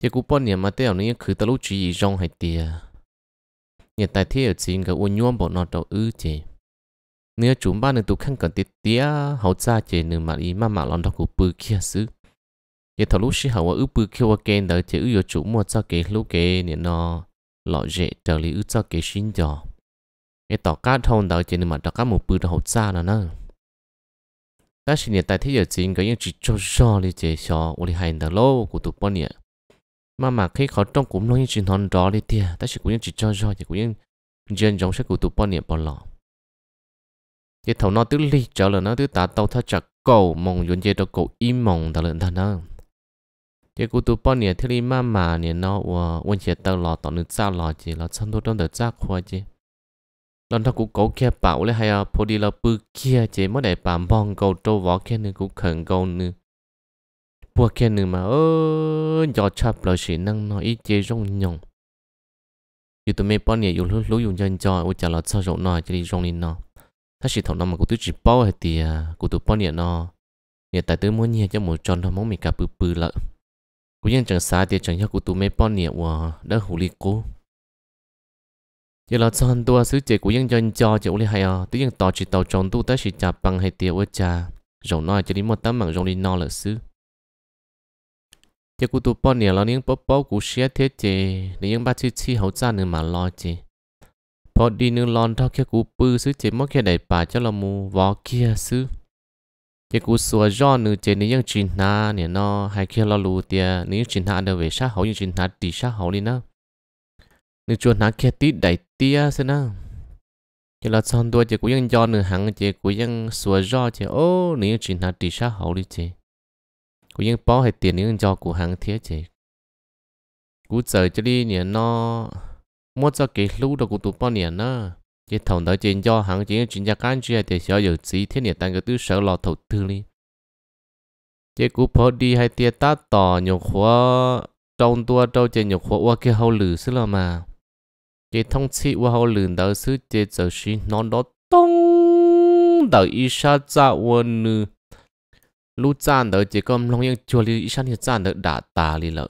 giờ cú bọn nhà mà tao nó cứ tao lúc chỉ rong hay tiề nhà tài thế ở trên cái uốn nhuộm bọn nó đâu ư chị nếu chúng ba nữa tụ khăn cần tiệt tiề hậu cha chị nữa mà đi mà mà lon đó cú bự kia xứ giờ thằng lúc xí hậu ở bự kia qua kênh đó chị ư giờ chủ mua cho cái lúc cái nè nó lọ dễ trở lý ư cho cái xin cho cái tỏ cá thôn đó chị nữa mà tỏ cá một bự đó hậu cha nó nữa ta xin nhà tài thế ở trên cái những chỉ cho cho đi chị cho uốn hành đó lô của tụ bọn nhà mà mà khi khó trong cũng nói chuyện hòn đó đi thì ta sẽ cũng như chỉ cho rồi thì cũng như dân giống sẽ cũng tụ bao niệm bao lọ thì thầu nó tứ ly trở là nó tứ tả tàu thắt chặt cầu mong yến chế cho cầu im mong ta lợn ta nó thì cũng tụ bao niệm thì mà mà niệm nó và quên chế tàu lọ tàu nước sao lọ chỉ là chân tôi trong đời giác khoa chứ lần đó cụ cố kia bảo lấy hay à phô đi là bự kia chỉ mới để bàn bong cầu trâu võ kia nữa cũng khẩn cầu nữa bùa kia nữa mà ơ giờ chập lại chỉ năng nói ít chế rong nhong dù tụi mình bao nhiêu dù lúc lúc dùng chân cho ôi chả là sao rộng nói chỉ đi rong lên nó ta chỉ thầu nó mà cũng tự chỉ bao hay thì à, cũng tụi bao nhiêu nó nhà tại tôi muốn nhiều cho một tròn nó mong mình cả bự bự lợ cũng nhân chẳng xa thì chẳng cho cũng tụi mình bao nhiêu và đã hủ lý cố giờ là sao tôi sứ chế cũng nhân chân cho chỉ ôi hay à tôi nhiên tỏ chỉ tàu tròn tu ta chỉ chả bằng hay thì ôi chả rộng nói chỉ đi một tấm mạng rong lên nó là xứ chỉ cụ tụ bao nhiêu là những bố bố cụ xe thế chế để những ba chữ chi hậu ra nữa mà lo chế bỏ đi nữa lon thao kia cụ bư sứ chế mất kia đẩy bà cho là mù vó kia sứ chỉ cụ sửa do nữa chế nếu những chuyện na nè nó hay kia lo lù tia nếu chuyện na đâu về sát hậu những chuyện na tỷ sát hậu đi nữa nếu chuyện na kia tí đẩy tia sứ nữa chỉ là xong đôi chỉ cụ những do nữa hẳn chế cụ những sửa do chế ô nếu chuyện na tỷ sát hậu đi chế cũng những bó hay tiền những cho của hàng thiết chế cú giờ cho đi nhỉ nó mua cho cái lũ đó của tụ bao nhỉ nó chỉ thầu đó chỉ cho hàng chỉ chuyên gia can chia để sở hữu chỉ thế nhỉ tăng cái tư sở lò thầu tư đi chỉ cú bỏ đi hay tiền ta tỏ nhiều khóa trong tua trong chỉ nhiều khóa qua cái hậu lử xí là mà chỉ thông chi qua hậu lử đó xứ chỉ giờ xí nó đó tông đầu ý sa cha quân nữa lu chan đỡ chỉ có long yên chùa li isan hiện chan đỡ đã ta li lợ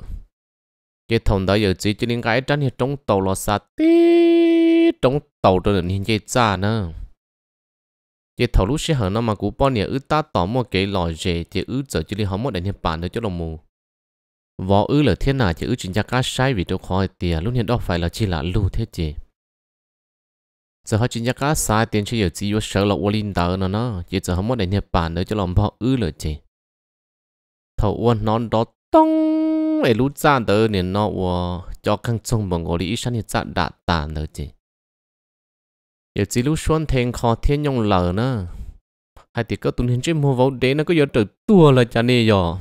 cái thùng đó giờ chỉ chỉ những cái trăn hiện trong tàu lo sa tí trong tàu rồi hiện cái chan nữa cái thầu lúc xe hở nó mà cú bọn nhà ư ta tỏ một cái lò dề thì ư giờ chỉ li họ một đại nhân bản được cho lòng mù võ ư là thế nào chỉ ư chính ra cá sai vì đâu khỏi tiền lúc hiện đó phải là chỉ là lũ thế chứ giờ họ chỉ nhắc cá sai tiền cho giờ chỉ vô sợ lộc ô linh tờ nó nó giờ giờ họ muốn đến nhật bản nữa cho lòng họ ư lửa chứ. thầu uôn non đó tông ai lút ra tờ nên nó uo cho căng trung bằng ngồi lý sẵn hiện dạng đã tàn nữa chị giờ chỉ lút xuân thèn khó thiên nhung lở nữa hai tỷ cơ tuần hiện trên mua vào đế nó có giờ trở tua là chả nè giờ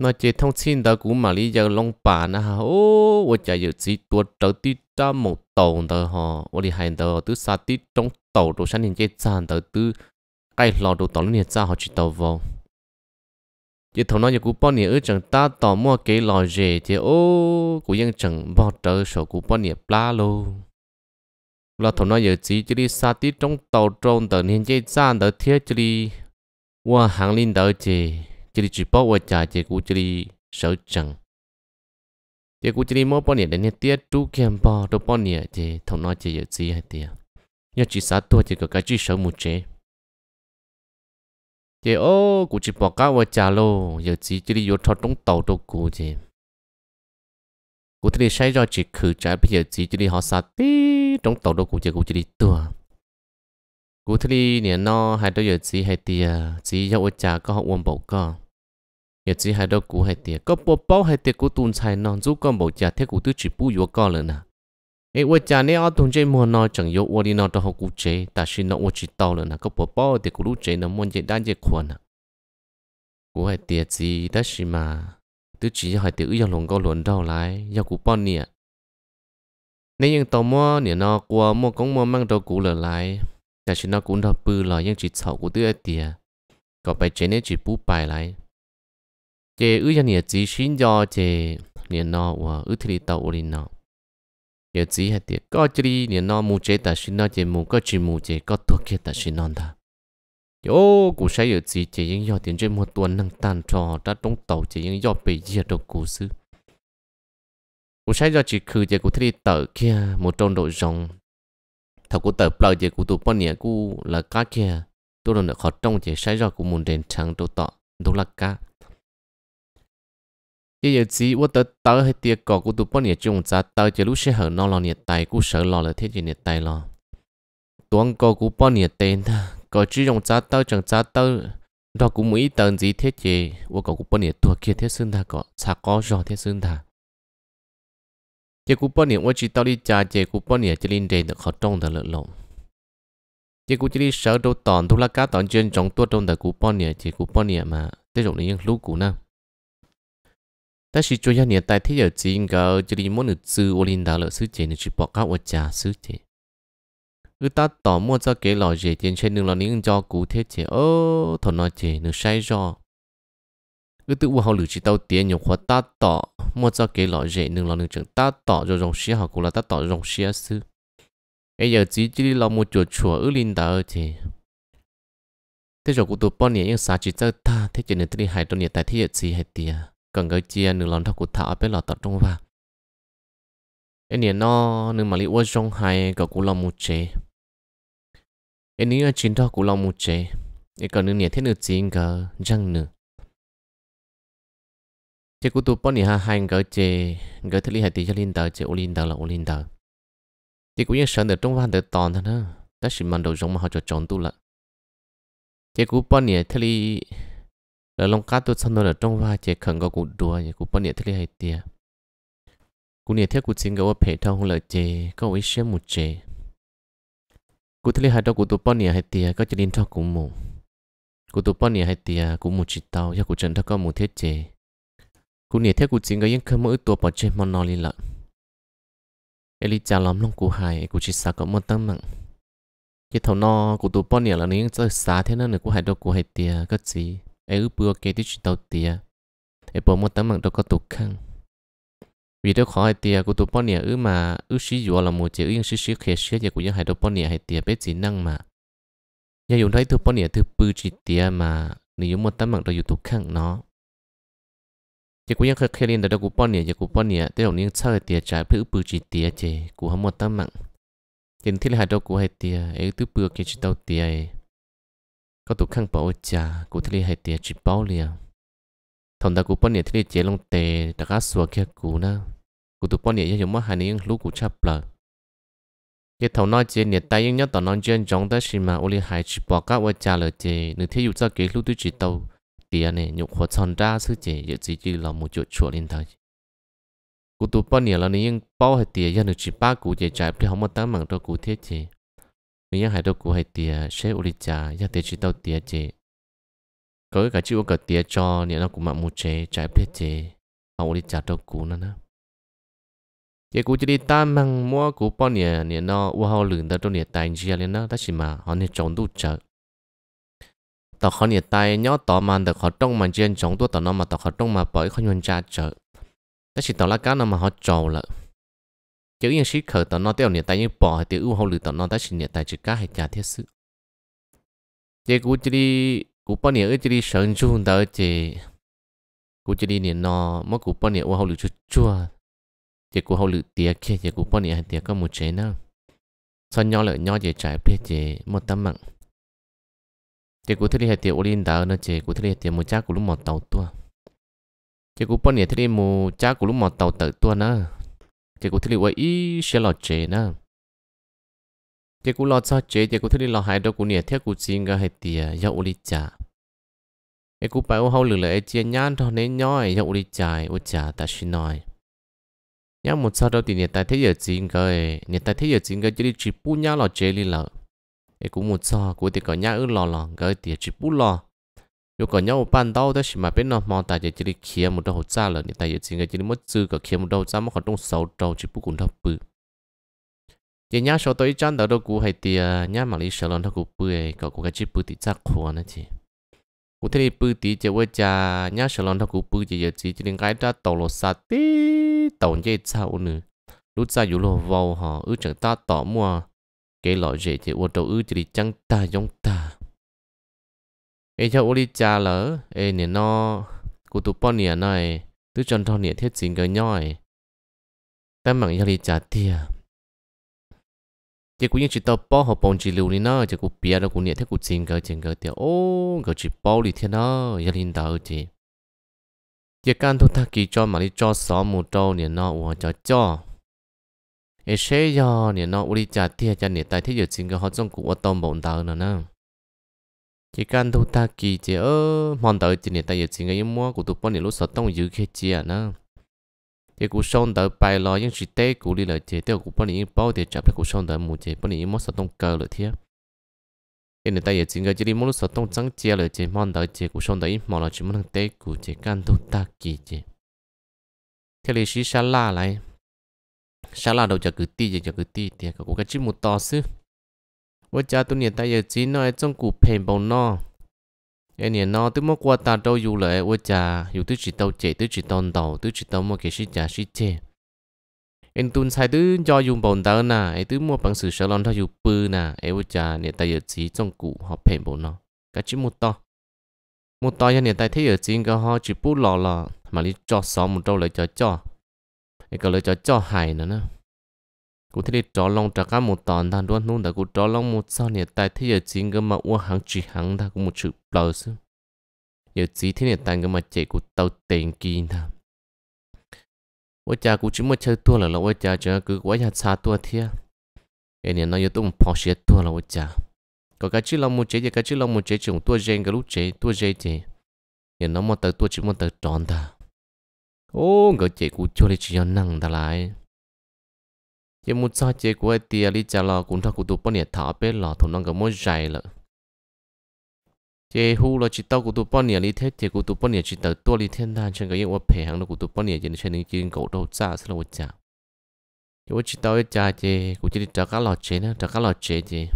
nó chỉ thông tin đã cũng mà lý giờ long bà na ô ô chả giờ chỉ tua trở tí ta một tàu đó họ ở đi hành đó tứ sa tít trong tàu đồ sáng nhìn chế sàn đó tứ cái lò đồ tàu liền ra họ chỉ tàu vào chỉ thầu nói cũng bao nhiêu ở chẳng ta tàu mua cái lò rẻ thì ô yên chẳng bỏ trở sổ cũng bao nhiêu pla lô là thầu nói giờ chỉ chỉ đi sa tít trong tàu trong đó nhìn chế sàn đó thiết chỉ đi qua hàng linh đó chỉ chỉ chỉ bao qua trả chỉ cũng chỉ đi sợ chẳng thì cũng chỉ bò nè để nè tiếc tu kiếm bò đâu bọn nhỉ thì thằng nói chỉ gì hay tiệt nhớ chỉ sát tua chỉ có cái chỉ sớm một chế thì ô cũng chỉ bỏ cá vào chả lô giờ chỉ chỉ đi vô thọ trong tàu đồ cụ chứ cụ thì sai rồi chỉ khử trái bây giờ chỉ chỉ đi họ sát tí trong tàu đồ cụ chứ cụ chỉ đi tua cụ thì nè nó hai đôi giờ chỉ hay tiệt chỉ cho chả có học uống bầu cơ nhớ chỉ hai đâu cũ hai tiệt có bộ bao hai tiệt cũ tuôn xài non giúp con bộ già thế cũ tư chỉ bù yếu con lần à ấy này ở tuần mua nó chẳng yếu vợ đi nó đâu học cũ chế ta xin nó vợ chỉ tao lần à có bộ bao tiệt cũ lũ chế nó muốn chơi đan chơi khuôn à cũ hai tiệt gì đó xí mà tư chỉ hai tiệt yếu lòng con luận đâu lại yếu cũ bao nè nếu những tàu mua nè nó qua mua cũng mua mang đâu cũ lần lại ta xin nó cũng đâu bự là những chỉ sầu của tư hai tiệt có bài chế này chỉ bù bài lại chế ư cho nhiệt chỉ xin cho chế liền nó và ư thì tàu liền nó nhiệt chỉ hay tiệt có chỉ liền nó mu chế ta xin nó chế mu có chỉ mu chế có thuộc kia ta xin nó ta yo cụ sai nhiệt chỉ chế những do tiền chế một tuần năng tan trò đã trong tàu chế những do bị gì đâu cụ sư cụ sai do chỉ khử chế cụ thì tàu kia một trong độ rồng thầu cụ tàu bao chế cụ tụ bao nhiêu cụ là cá kia tôi đang được họ trong chế sai do cụ muốn đến chẳng đâu tọ đâu là cá 也有只我得到迄啲个古都半年中咋到就路线很闹了年代，古少闹了天气年代咯。短个古半年代呢，个只用咋到正咋到，到古每等子天气，我个古半年多见天生他个查高上天生他。这古半年我知道你家这古半年这领地的好重的了咯。这古这里少都当都拉家当真种多种的古半年，这古半年嘛，这种人路古呢。但是主要年代体有资个，这里么能资我领导了世界，你去报告我家世界。người ta tỏ mua cho cái lò dễ tiền trên đường lò cho cụ thế chế ô thằng nói chế nó sai rõ người tự họ lử chỉ tao tiền nhiều khóa ta tỏ mua cho cái lò dễ đường lò những chẳng ta tỏ rồi rong xía họ cũng là ta tỏ rong xía bây giờ chỉ chỉ là một chuột chùa ở linh đạo chế thế rồi cụ tụ bao nhiêu những sáng chỉ cho ta thế chế nên tự hại tôi nhiệt tại thế giới gì hết tiệt cần cái chia nửa lần thao của thảo bên là tập trung vào cái này nó nửa mà lý quá trong hai cả cũng là một chế cái này chính thao cũng lòng một chế cái cần nửa này thế nửa chín cái răng nửa chế của tôi bọn này ha hai cái chế cái thứ lý hai tỷ cho linh tờ chế ô linh tờ là ô linh tờ chế cũng như sáng được trong văn được toàn thôi đó ta chỉ mang đồ giống mà họ cho chọn tu lại chế của bọn này thứ lý là long cá tôi săn ở trong vai chỉ khẩn có cụ đùa chỉ cụ bao nhiêu thế hay tiề cụ nhiệt thiết cụ xin gỡ phải thao hung lợi chế có ý xem một chế cụ thế hay đó cụ tôi bao nhiêu hay tiề có chỉ linh thao cụ mù cụ tôi bao nhiêu hay tiề cụ mù chỉ tao cho cụ chân thao có mù thiết chế cụ nhiệt thiết cụ xin cái yên khơi mỗi tuổi bảo chế mòn nò lên lợn Eli trả lắm lòng cụ hài cụ chỉ xa có một tăng nặng chỉ thầu no cụ tôi bao nhiêu là nếu chơi xá thế nên cụ hài đâu cụ hay tiề có gì ai ấy bữa kê tí tàu tìa ai bỏ một tấm mạng đâu có tụ khăn vì đó khỏi tìa của tụ bọn nè ứ mà ứ xí dùa là một chế ứ xí xí khề xí giờ của những hai đồ bọn nè hay tìa bé chỉ năng mà giờ dùng thấy thứ bọn nè thứ bự chỉ tìa mà nếu dùng một tấm mạng đâu dùng tụ khăn nó giờ của những khề khề liên đó của bọn nè giờ của bọn nè tới đồng niên sau tìa trái thứ bự chỉ tìa chế của không một tấm mạng trên thiết là hai đồ của hai ai ấy thứ bự kia chỉ tàu tìa ấy có tụ khăn bảo cha cụ thể hai tiệt chỉ bảo liền thằng ta cụ bọn nhẹ thế chế long tề đã cá sủa kia cụ na cụ tụ bọn nhẹ giống mà hai niên lú cụ chắp lờ cái thằng nói chế nhẹ tay nhưng nhớ tao nói chuyện trong đó xí mà uli hai chỉ bảo cá vợ cha lờ chế nữ thế dụ cho cái lú tụ chỉ tàu tiền này nhục hoa chọn ra sư chế dự chỉ chỉ là một chỗ chuột linh thôi cụ tụ bọn nhẹ là niên bảo hai tiệt dân được chỉ ba cụ chế trái thì không có tám mạng cho cụ thiết chế mình yang hai đâu cũng hay tiệt sẽ uli cha ya tiệt chỉ đâu tiệt chế có cái cả chữ cả tiệt cho nên nó cũng mặc một chế trái biết chế mà uli cha đâu cũng nữa nè cái cú chỉ đi tam mang mua cú bao nhiêu nên nó u hao lửng đó trong nhiệt tài gì lên nó đó chỉ mà họ nên trồng đủ chợ tao họ nhiệt tài nhớ tao mà được họ trong mà trên trồng đủ tao nó mà tao họ trong mà bởi không nhận cha chợ đó chỉ tao là cái nào mà họ trồng lại chỉ yên sĩ khởi tận nó tiêu nhiệt tại như bỏ hay tiêu ưu hậu lử tận nó ta sinh nhiệt tại chữ cá hay trả thiết sự chỉ cú chỉ đi cú bao ở chỉ đi sơn chung đó chỉ cú chỉ đi nhiệt nó mà cú bao nhiêu ưu hậu lử chút chua chỉ cú hậu lử tiếc kia chỉ cú bao nhiêu hay tiếc có một chế nữa sau nhau lại nhau chỉ trái biết chỉ một tấm mạng chỉ cú thấy hay tiệt ưu linh đó nó chỉ cú thấy tiệt một chắc cú lúc một tàu tua chỉ cú bao nhiêu thấy một chắc cú lúc một tàu tự tua nữa chỉ cũng thấy là ý sẽ lo chế nè chỉ cụ lo cho chế chỉ cũng thấy lo hại đâu cụ nè theo cũng xin cái hết tiền do uli trả cụ cũng bảo hậu lửa lại chia nhãn thôi nên nhói do uli trả uli trả ta xin nói nhá một sau đó thì nè tại thế giờ xin cái nè tại thế giờ xin cái chỉ đi chỉ bu nhá lo chế đi lợ chỉ cụ một sau cụ thì có nhá ư lọ lo cái tiền chỉ bu lo 如果 nhau ban đầu đó mà bên nó mò tại giờ chỉ đi kia một đầu ra là thì tại giờ chỉ người chỉ đi mất dư cả kia một đầu ra mà còn trong chỉ bút cũng thấp bự thì nhá chân đầu đâu cũ hay thì à, nhá mà lý sở lần thắc cũ bự có cũ cái chỉ bự thì chắc khó nữa chứ cũ thế đi bự thì chỉ với cha nhá sở lần thắc cũ bự chỉ chỉ chỉ đi cái ra tàu lô sa tí sao nữa lúc ra dù lô vào họ ước chẳng ta tỏ mua cái loại dễ chỉ ô đầu ước chỉ đi chẳng ta giống ta เอเจ้าอุลิจาเหรอเอเนี่ยนอกูตุป้อนเนี่ยหน่อยตุจนทอเนี่ยเทศสิงกันย่อยแต่หมังยาลิจาเตียเจ้ากูยังจิตตป้อหอบปองจิลูนี่เนาะเจ้ากูเปียแล้วกูเนี่ยเทกูสิงกันจิงกันเตียโอ้ก็จิป้อลิเทียเนาะยาลินดาวจีเจ้าการทุกทักกีจอมาลิจอสอมูโตเนี่ยเนาะวัวจอจอเอเชยอเนี่ยเนาะอุลิจาเตียจะเนี่ยตายที่อยู่สิงกันฮอจงกูว่าตอมบ่งดาวเนาะนะ chỉ cần đâu ta kỳ chỉ ở mòn tới chỉ này ta giờ chỉ người mua của tụi bọn này lúc sợ tông giữ khi chi à thì chỉ sống sông tới bài lo những chỉ tế của đi lại chỉ tiêu của bọn này bao để chấp để cú sông tới mua chỉ bọn này mất sợ tông cờ lợi thiệt cái này ta giờ chỉ người chỉ đi mua lúc sợ tông trắng chia lợi chỉ mòn tới chỉ cú sống tới mòn là chỉ muốn tế cú chỉ cần đâu ta kỳ chỉ theo lý sĩ sa la lại sa la đầu chợ cứ ti giờ chợ cứ ti thì có cái chữ một to xứ ว่าจะตุเนี่ยตายจีน้อยจงกูเพนบงนอเอเนี่ยนอตุมกว่าตาโตอยู่เลยว่าจะอยู่ตุจิตโตเจตุจิตตอนโตตุจิตโตมกเกชิจาชิเจเอ็นตุนใช้ตุจอยุงบงเตอร์น่ะไอตุมัวปังสือเชลอนทอยู่ปืนน่ะไอว่าจะเนี่ยตายจีจงกูหอบเพนบงนอกะจิมุตโตมุตโตยันเนี่ยตายเทียจีนก็หอจิปูหล่อหล่อมาลิจอสองมุตโตเลยจอจอไอก็เลยจอจอหายนะนะ cụ thể trò lòng trả cá một tòn đàn đoan nôn đã cụ trò lòng một sao nhiệt tại thế giờ chính cơ mà uo hàng chỉ hàng ta cụ một chữ bờ sư giờ chỉ thế nhiệt tài cơ mà chạy cụ tàu tiền kỳ nè ôi cha cụ chỉ mới chơi tua là là ôi cha chờ cứ quá nhà xa tua thia cái này nó tôi một phò xe tua là ôi cha có cái chữ lòng một chế thì cái chữ lòng một chế chúng tua gen cái lúc chế tua gen chế giờ nó một tờ tua chỉ một tờ tròn ta ô người chế cụ chơi chỉ cho năng ta lại giờ muốn cho chế của tia đi trả lò cũng thắc cụ tụp bao nhiêu thảo bé lò thùng nông cái mỗi dài lợ chế hú là chỉ tao cụ tụp bao nhiêu đi thế chế cụ tụ bao nhiêu chỉ tao tua li thét than trên cái yên ốp hàng nó cụ tụ bao nhiêu nên trên những chuyện cậu đâu xa sẽ là một trả chế chỉ tao trả chế cụ chỉ đi trả cá lò chế nữa trả cá lò chế chế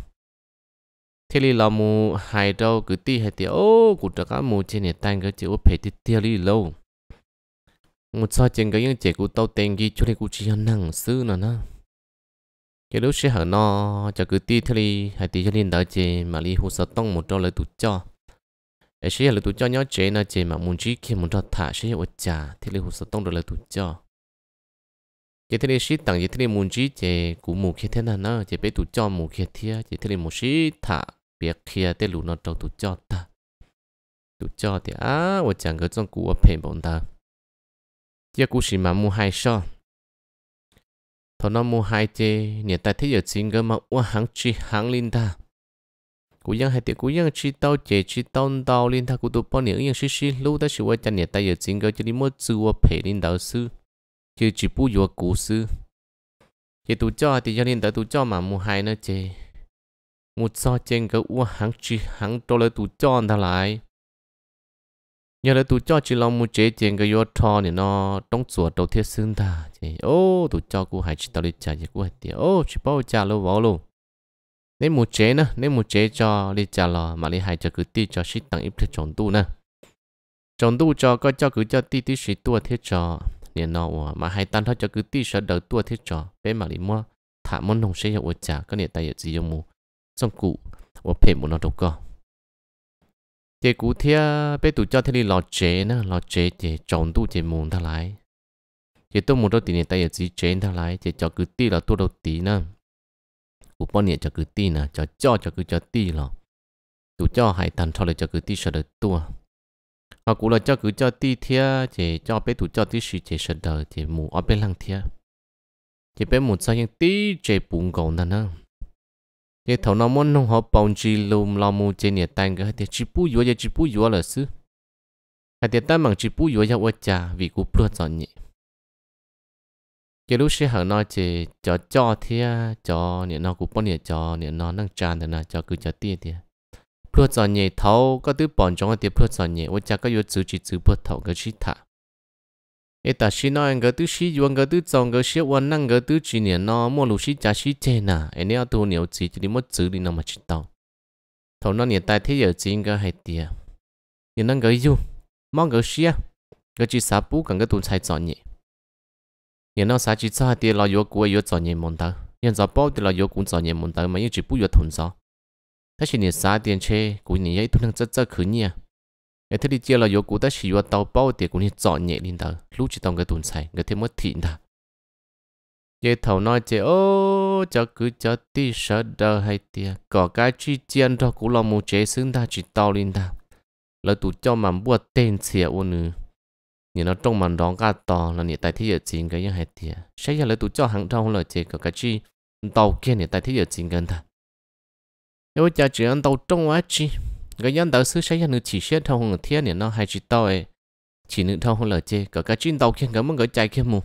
thế li là mù hai đâu cứ ti hai tiệt ô cụ trả cá mù chế nền tan cái chế ốp hàng thì tia đi lâu một sao trên cái những chế cụ tao tên gì cho nên cụ chỉ ăn năng sư nè nữa cái lúc sẽ hở nó cho cứ ti thì hay ti cho nên đỡ chị mà đi hồ sơ tông một trâu lời tụt cho ấy sẽ lời tụt cho nhớ chế nó chị mà muốn chỉ khi muốn cho thả sẽ ở trả thì lời hồ sơ tông được lời tụt cho chị thế này sĩ tặng chị thế này muốn chỉ chị cú muốn khi thế nào nó chị bé tụt cho muốn khi thế chị thế này muốn sĩ thả biệt khi thế lũ nó cho tụt cho ta tụt cho thì à ở chẳng cái trong cú ở bên bọn ta chị cú sĩ mà mù hai sao thọ nó mua hai tê nhà ta thấy giờ xin cơ mà uống hàng chi hàng linh ta cú dân hai tiệc cú dân chi tao chế chi tao tao linh ta cú tụ bao nhiêu dân xí xí lúc ta chịu chân nhà ta giờ xin cơ cho đi mua sư và phải linh đạo sư chứ chỉ bu vừa cú sư chế tụ cho thì cho nên ta tụ cho mà mua hai nữa chế mua cho trên cơ uống hàng chi hàng cho lại tụ cho ta lại nhờ là tụi cho chỉ lòng một chế tiền cái yếu thọ này nó đóng chuột đầu thiết sinh ta chị ô tụi cho cô hãy chỉ tao đi trả gì cô hãy tiền ô chỉ bao trả lâu vào luôn nên một chế nè nên một chế cho đi trả lo mà đi hãy cho cứ ti cho ship tăng ít cho chọn tu nè chọn tu cho có cho cứ cho ti ti ship tua thiết cho nên nó mà hãy tăng thôi cho cứ ti sợ đầu tua thiết cho bé mà đi mua thả món nông sẽ hiệu trả cái này tại gì dùng mu, xong cụ và phải muốn nó đâu có thì cụ thia bé tụ cho thế đi lò chế nữa lò chế thì trồng tu thì muốn thà lại thì tôi muốn đâu tí này tay ở dưới chế thà lại thì cho cứ tí là tôi đâu tí nữa cụ bao nhiêu cho cứ tí nè cho cho cho cứ cho tí lò tụ cho hải tàn cho lại cho cứ tí sợ được tua họ cụ là cho cứ cho tí thia thì cho bé tụ cho tí sự thì sợ đời thì mù ở bên lăng thia thì bé muốn sao những tí chế bụng cầu nè nè ye thầu nào muốn nông họ bông chỉ lùm lo mu trên nhà tan cái thì chỉ bù yếu chỉ bù yếu là sư hay thì ta mang chỉ bù yếu cho quất cha vì cú bùa chọn nhỉ cái lúc sẽ hở nói chỉ cho cho thì cho nhà nó cũng bao nhà cho nhà nó năng tràn thì là cho cứ cho tiền thì bùa chọn nhỉ thầu có thứ bọn trong cái tiền bùa chọn nhỉ quất cha có yếu chữ chỉ chữ bùa thầu cái chỉ thả ê ta xí nó anh gỡ tứ xí yuan gỡ tứ trồng gỡ xí quan năng gỡ tứ chỉ niệm nó mua lũ xí trả xí chê nà anh ấy tu nhiều chỉ chỉ đi mất chữ đi nào mà chỉ tao thầu nó niệm tai thế giờ chỉ cái hay tiệt niệm năng gỡ yêu, mong gỡ xí à gỡ chỉ sáu bút cần gỡ tu sai chọn nhỉ niệm nó sáu chỉ sáu tiệt là yu của yu chọn nhỉ môn tao niệm sáu bao tiệt là yu cũng chọn nhỉ môn tao mà yu chỉ bút yu thùng sao thế chỉ niệm sáu tiền chê cũng niệm ấy tu năng chất chất khứ nhỉ người thế đi chơi là vô cụ ta chỉ vào tàu bao tiền cũng như chọn nhẹ lên tờ lúc chỉ tông cái tuần xài người thế mất thịnh ta ye thầu nói chế ô cho cứ cho tí sợ đờ hay tiền có cái chi chiên đó cũng là một chế xứng ta chỉ tàu lên ta là tụ cho mà bùa tiền xìa ô nữ nhìn nó trong mà đón cả to là nhiệt tại thế giới chính cái như hay tiền sẽ là tụ cho hàng trong là chế có cái chi tàu kia nhiệt tại thế giới chính gần ta nếu cha chỉ ăn tàu trong quá chi cái nhân tớ sư sẽ nhận chỉ xét thông hùng thiên nên nó hay chỉ to ấy chỉ nữ thông hùng là chê có cái chuyện đầu kia cái mong cái chạy kia mù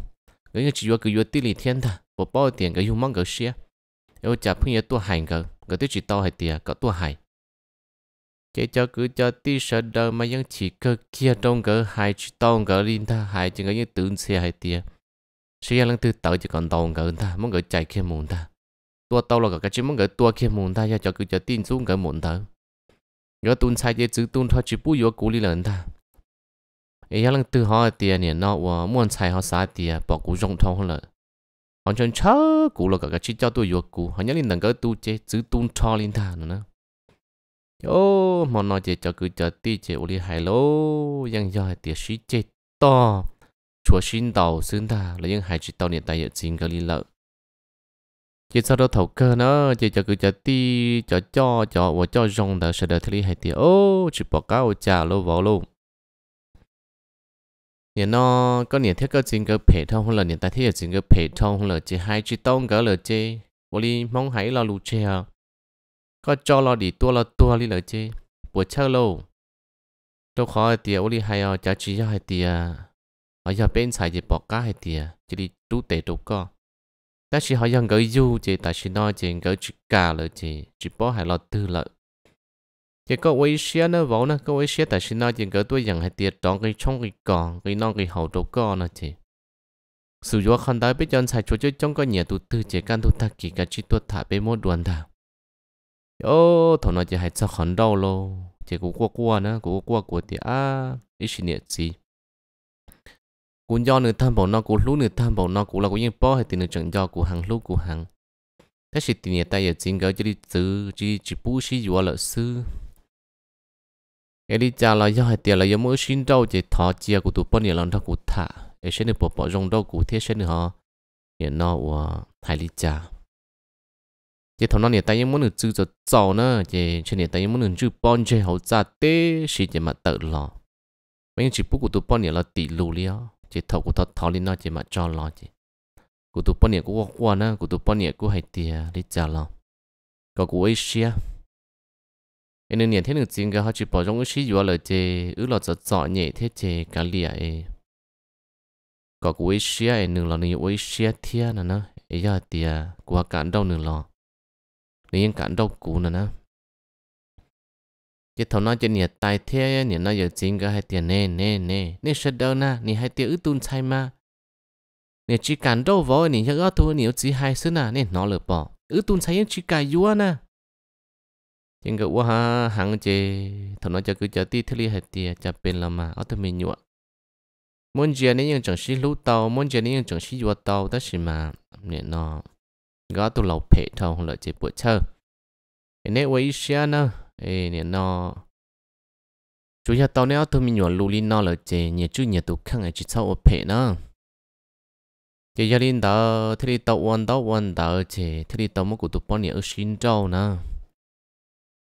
cái nhân chỉ vô cứ vô tỷ lì thiên ta bỏ bao tiền cái hùng mong cái xe yêu chả phun nhớ tua hành cái cái tiêu chỉ to hay tiền có tua hành chế cho cứ cho tí sợ đời mà vẫn chỉ cơ kia trong cái hai chỉ to cái linh ta hai chỉ có như tưởng xe hai tia xe lần thứ tàu chỉ còn tông cỡ ta muốn cỡ chạy kia mù ta tua tàu là cỡ cái chỉ muốn cỡ tua kia muốn ta cho cứ cho tin xuống cỡ mù ta 有蹲菜也只蹲他只不有鼓励人他。哎呀，人对好点呢，那我莫菜好啥点，把古用通了。好像超古了，个个去叫都有古，好像你能够都这只蹲超领他呢。哟，莫那这叫个叫地这屋里海喽，人家还点水这多，出新岛生他，了人还知道你大爷真个里了。chỉ sau đó thầu cơ nó chỉ cho cứ cho ti cho cho cho và cho rong đã sẽ đợi thế hay thì ô chỉ bỏ cao trả lô vào lô nhà nó có nhà thiết cơ chính cái phải thông hơn là nhà ta thiết cơ chính cái phải thông hơn là chỉ hai chỉ tông cái là chỉ vô lý mong hãy lo lù chè à. có cho lo đi tua lo tua đi là chỉ buổi chơi lâu đâu khó thì à, vô lý hay ở à, trả chỉ cho hay thì ở nhà bên xài chỉ bỏ cá hay thì chỉ đi đu tệ đục co ta chỉ họ dân gỡ du chỉ ta chỉ nói chỉ gỡ chỉ cả là chỉ chỉ bỏ hai lọ tư lợi chỉ có quay xe nó vỗ nó có quay xe ta chỉ nói chỉ gỡ tôi dần hai tiệt đón cái trong cái còn cái non cái hậu đồ con nó chỉ sự vô khăn đái biết chọn sai chỗ chứ trong cái nhà tụ tư chỉ căn tụ ta kỳ cái chỉ tuột thả bên mốt đoàn thảo ô thằng nó chỉ hai sợ khẩn đau lô chỉ cũng qua qua nữa cũng qua của thì à ít chuyện gì cũng do nửa tham bảo nó cũng lú nửa tham bảo nó cũng là cũng những bỏ hay tiền nửa chẳng do của hàng lú của hàng thế thì tiền ta giờ chính cái chỉ đi từ chỉ chỉ bù xí dù là sư cái đi cha là do hay tiền là do mỗi xin đâu chỉ thọ chia của tụ bọn nhà lòng đó của thả để sẽ được bỏ bỏ rong đâu của thế sẽ được họ nhà nó của hai đi cha chỉ thằng nó nhà ta những muốn được chữ cho giàu nữa chỉ trên nhà ta những muốn được chữ bọn chơi hậu gia tế xí chỉ mà tự lo mấy chỉ bù của tụ bọn nhà là tỷ lù liao chỉ thầu của thọ thọ lên nó chỉ mà cho lo chỉ cụ tụ bốn niệm của quan nó cụ tụ bốn niệm của hai tia đi trả lo có của Asia nên nên thế nên chính cái họ chỉ bỏ trong cái Asia vừa lời chế ứ là cho chọn nhẹ thế chế cả lìa ấy có của Asia ấy nương là ấy xia thiên là nó ấy giờ tia của cản đâu nương lo nương cản đâu cũ là nó chỉ thầu nó chỉ nhỉ tài thế nhỉ nó giờ chính cái hai tiền nè nè nè nè sợ đâu na nè hai tiền ứ tuôn sai mà nè chỉ cần đâu vợ nè nhớ ở thua nè chỉ hai xứ na nè nó lợp bỏ ứ tuôn sai chỉ cài vua na nhưng cái vua ha hàng chế thầu nó chỉ cứ chờ tí thế li hai tiền chờ bên là mà ở thằng mình nhua muốn giờ nè những chẳng xí lú tàu muốn giờ nè những chẳng xí vua tàu đó xí mà nè nó gõ tụ lầu phe thầu lợi chế bữa chơi nè quay xia na ê nè nó nhà tao nếu tôi mình nhỏ lù lì nó là chè chú nhà tụ khăn ở chỉ sau ở phe nó chè gia đình đó thế đi tàu quan đó quan đó chè thế đi tàu mất của tụ bọn nhà xin trâu nó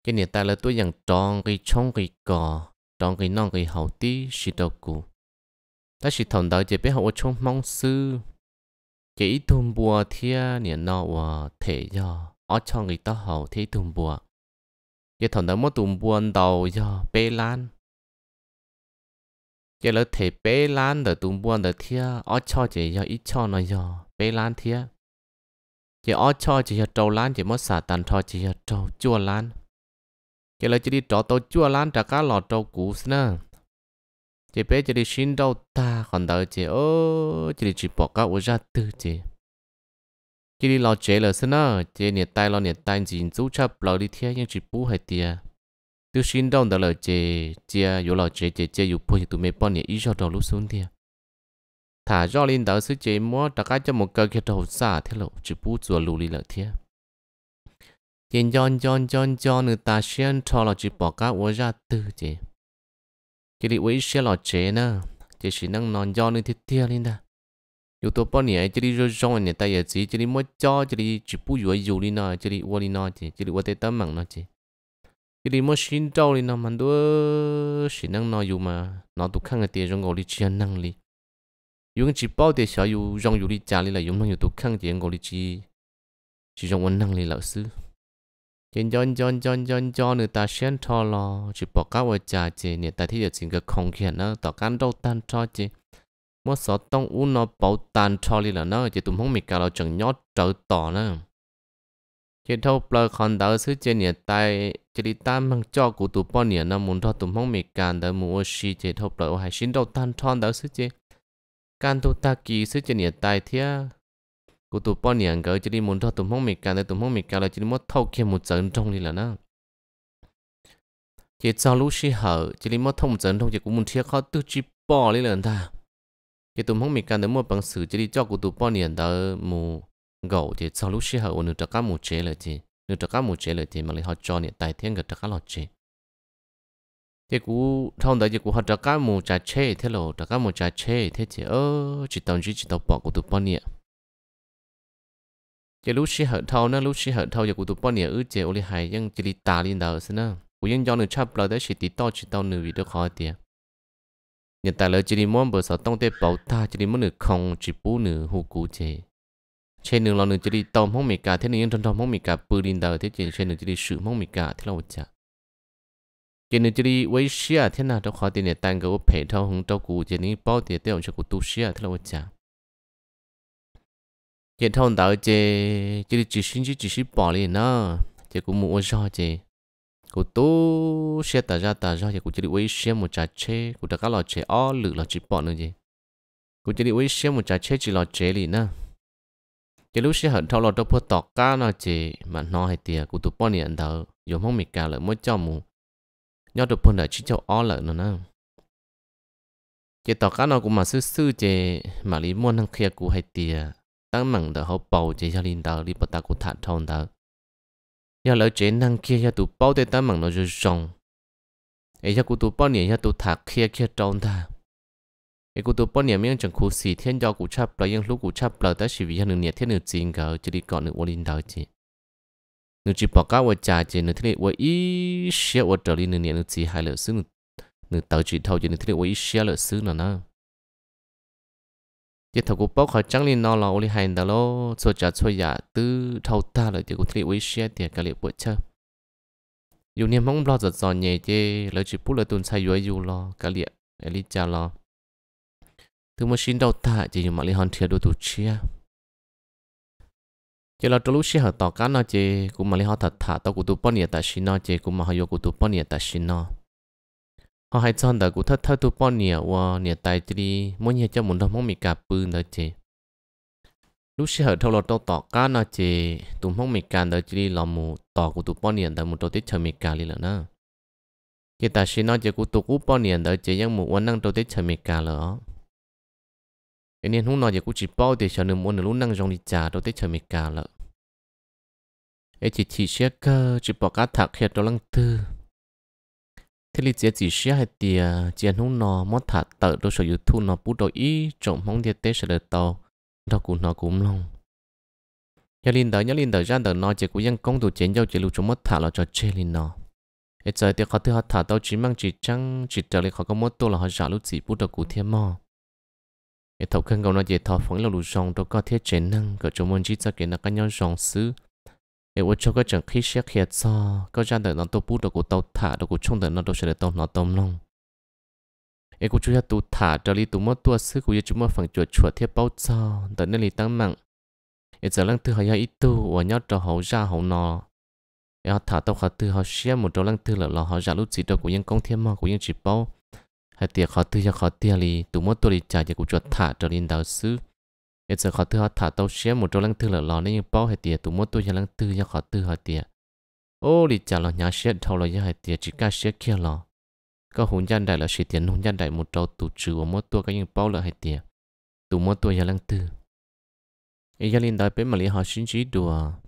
cái nhà ta là tôi dạng tròn cái trong cái cò tròn cái non cái hậu tí xịt đầu cụ ta xịt thằng đó chè bé hậu trong mong sư chỉ thùng bùa thia nè nó thể do ở trong người ta hậu thế thùng bùa giờ thằng đó mất tụm buồn đầu giờ bê lan giờ lỡ thề bê lan đỡ tụm buồn đỡ thia ở cho chỉ giờ ít cho nó giờ bê lan thia giờ ở cho chỉ giờ trâu lan chỉ mất xả tàn cho chỉ giờ trâu chua lan giờ lỡ chỉ đi trâu tàu chua lan trả cá lò trâu cũ nữa chỉ bé chỉ đi xin đâu ta còn đỡ chỉ ô chỉ đi chỉ bỏ cá ô ra tư chỉ khi đi lo chế là sao? nó chế nhiệt tay lo nhiệt tay chỉ chú chấp lo đi theo những chỉ bú hay tia tiêu xin đông đó là chế chia yếu lo chế chế chế yếu bú thì tụi mày bọn nhiệt ý cho đầu lúc xuống tia thả cho linh đó sư chế mua tất cả cho một cái kia đầu xa thế lộ chỉ bú chùa lù đi lợi tia tiền chọn chọn chọn chọn người ta xuyên cho là chỉ bỏ cả uống ra từ chế chỉ đi uống xuyên lo chế nữa chỉ chỉ năng non cho nên thiết tia linh đó 有多半年，这里就上年代也只，这里没家，这里只不有有哩呢，这里我哩呢这，这里我在等忙呢这，这里没新招哩呢，蛮多是能拿有嘛，拿都看个电视我哩只能哩，有个只包的小有让有哩家里来，有能有都看电我哩只，只让我能哩老师。chân chân chân chân chân chân người ta xem thọ lo chỉ bỏ cá vào trà chè người ta thấy được chuyện không khiến nó tỏ cán đâu tan mua sợ tông u nó bảo tàn cho li là nó chỉ tụm không mịt cả là chẳng nhót trở tỏ nữa chỉ thâu bờ con đỡ sứ chơi nhà tai, chỉ đi tam mang cho cụ tụ bao nhiêu nó muốn thọ tụm không mịt cả đỡ mua xì chỉ thâu bờ hay xin đầu tan thon đỡ sứ trên can tu ta kỳ sứ trên nhà tay thia cụ tụ bao nhiêu chỉ đi muốn thọ tụm không mịt cả tụm không mịt cả là chỉ đi thâu kia một trận trong li là nó chỉ cho lúc xí hở chỉ đi mua thông trận chỉ cũng muốn khó tư chi bỏ li là ta cái tụm không mình cần đến một bằng sử chỉ đi cho cụ tụ bao nhiêu đó mù gạo thì sau lúc xí hậu nữa các mù chế lại thì nữa các mù chế lại thì mà lại họ cho nhiệt tài thiên cái các lọ chế cái cụ thông đấy thì cú họ các mù trà chế thế lộ các mù trà chế thế thì ơ chỉ tao chỉ chỉ tao bỏ cụ tụ bao nhiêu cái lúc xí hậu thâu nữa lúc xí hậu thâu thì cụ tụ bao nhiêu ư chế ô li hai nhưng chỉ đi tà lên đầu xin nữa cú nhưng do nữa chấp lại đấy chỉ tí to chỉ tao nửa vì được khó tiền เยแต่เลยจีนมั่วบร่สอต้องเตะเป่าตาจีนม้ันหนึ่งคงจีบูหนึ่งฮูกูเจเช่นหนึ่งเราหนึ่งจีนตอมฮ่องมิกาเท่านึงยังทอนทอมฮ่องมิกาปืนดินเดอร์เท่านเช่นหนึ่งจีนสื่อ่องมิกาเท่าร่จ้ะเช่นหนึ่งจีนวิเชียเท่านั้นเ้อาขวตีเนี่ยตังกับว่าเผยเท่าหงเจ้ากูเจนี้เป่าเตียเต่าเจ้ากูตุเชียเท่าร่จ้ะเจ้าทองเดาวเจจีนจีสินจีจีสิบปอเลยนะเจ้ากูมัวจอบเจ cô tu xe ta ra ta ra thì cô chỉ đi quay xe một trái chê cô đã có lò chê ó lử lò chỉ bỏ nữa gì cô chỉ đi quay xe một trái chê chỉ lò chê lì nè chỉ lúc xe hận thâu lò đâu phớt tọt cá nó chê mà nó hay tiề cô tu bỏ này anh thở dù không mệt cả lợi mới cho mù nhớ được phun đợi chỉ cho ó lợi nữa nè chỉ tọt cá nó cũng mà sư sư chê mà lý muốn thằng kia cô hay tiề tăng mảng đỡ hậu bầu chê cho linh tờ lý bắt ta cụ thản thâu tờ 要了解能看一下读包的单门那就上，而且古读包年一读他看看状态，而古读包年面整苦四天要古差不了，因路古差不了，但是为啥能年天能进个这里讲能我领导去，能去报告我家去，能天里我一些我这里能年能自嗨了，是能能导致头就能天里我一些了是了呢。giờ thầu cụ bốc khỏi trắng lên nó là ôi hành đó lo cho trả cho giả tư thâu ta lại thì cụ thể uy xe thì liệu buổi chơi dù niệm mong lo giật giòn nhẹ chê lỡ chỉ bút lỡ tuần sai dưới dù lo cả liệu lý lo thứ mà xin đâu ta chỉ dùng mà lý hòn thiệt đồ tụ chia chỉ là trong lúc xe hợp tỏ cá nó chê cũng mà lý họ thật thả tao cụ tụ bao nhiêu ta xin nó chê cũng mà họ vô cụ tụ bao ta xin nó họ hay chọn đó cũng thất thất tu bao nhiêu và nhiều tài thì mỗi nhiều cho muốn đâu mong mình cả bự đó chứ lúc xưa họ thâu lọt đâu tỏ cá nó chứ tụ mong mình cả đó chỉ là một tỏ của tụ bao nhiêu đó một đầu tiết chờ mình cả đi là nữa chỉ ta xin nói chỉ của tụ cũng bao nhiêu đó chỉ nhưng một vẫn đang đầu tiết chờ mình cả nữa cái nên hôm nay chỉ cũng chỉ bao để cho nên muốn lúc đang trong đi trả đầu tiết chờ mình cả nữa ấy chỉ chỉ sẽ cơ chỉ bỏ cá thạc hết đó lăng tư thế thì chỉ chỉ sẽ hay thì chỉ nó nó mất thả tờ đôi số youtube nó bút đôi ý trộm mong địa tế sẽ được tàu đó cũng nó cũng long nhà linh tờ nhà linh tờ gian tờ nó chỉ của dân công tụ chiến giao chỉ lưu chúng mất thả là cho chê linh nó ít giờ thì họ thứ họ thả tàu chỉ mang chỉ trăng chỉ trở lại họ có mất tô là họ giả lúc chỉ bút đôi cụ thiên mò ít thầu khăn cầu nó về thọ phóng là lù sòng đó có thiết chế năng cỡ chúng muốn chỉ cho cái là cái nhau sòng xứ nếu mà cho cái chẳng khí xét hiện cho có gian đời nó tôi bút được của tàu thả được của trong đời nó đâu sẽ được tàu nó tôm long em cũng chú ý tụ thả trở đi tụ mất tua sư của chúng mà phẳng chuột chuột thiết bao cho tận nơi lì tăng mạng em giờ lăng tư hỏi ít tu và nhau trò hậu ra hậu nọ em thả tàu họ tư họ xem một trò lăng tư là lò họ ra lúc gì đó của những công thiên mà của những chỉ bao hay tiệc họ tư cho họ tiệc lì tụ mất tua lì trả cho của chuột thả trở đi đào sư giờ giờ khó tư họ thả tàu xe một chỗ lăng tư là lò như bao hệ tiệt tụ mua tôi cho lăng tư cho khó tiệt ô đi trả lò nhà xe thâu lò cho tiệt chỉ ca xe kia lò có hôn gian đại là sĩ tiền hôn gian đại một chỗ tụ trừ ở mua cái những bao là hệ tiệt tụ mua tôi cho lăng tư ý linh đại bên mà lý họ xin chỉ đùa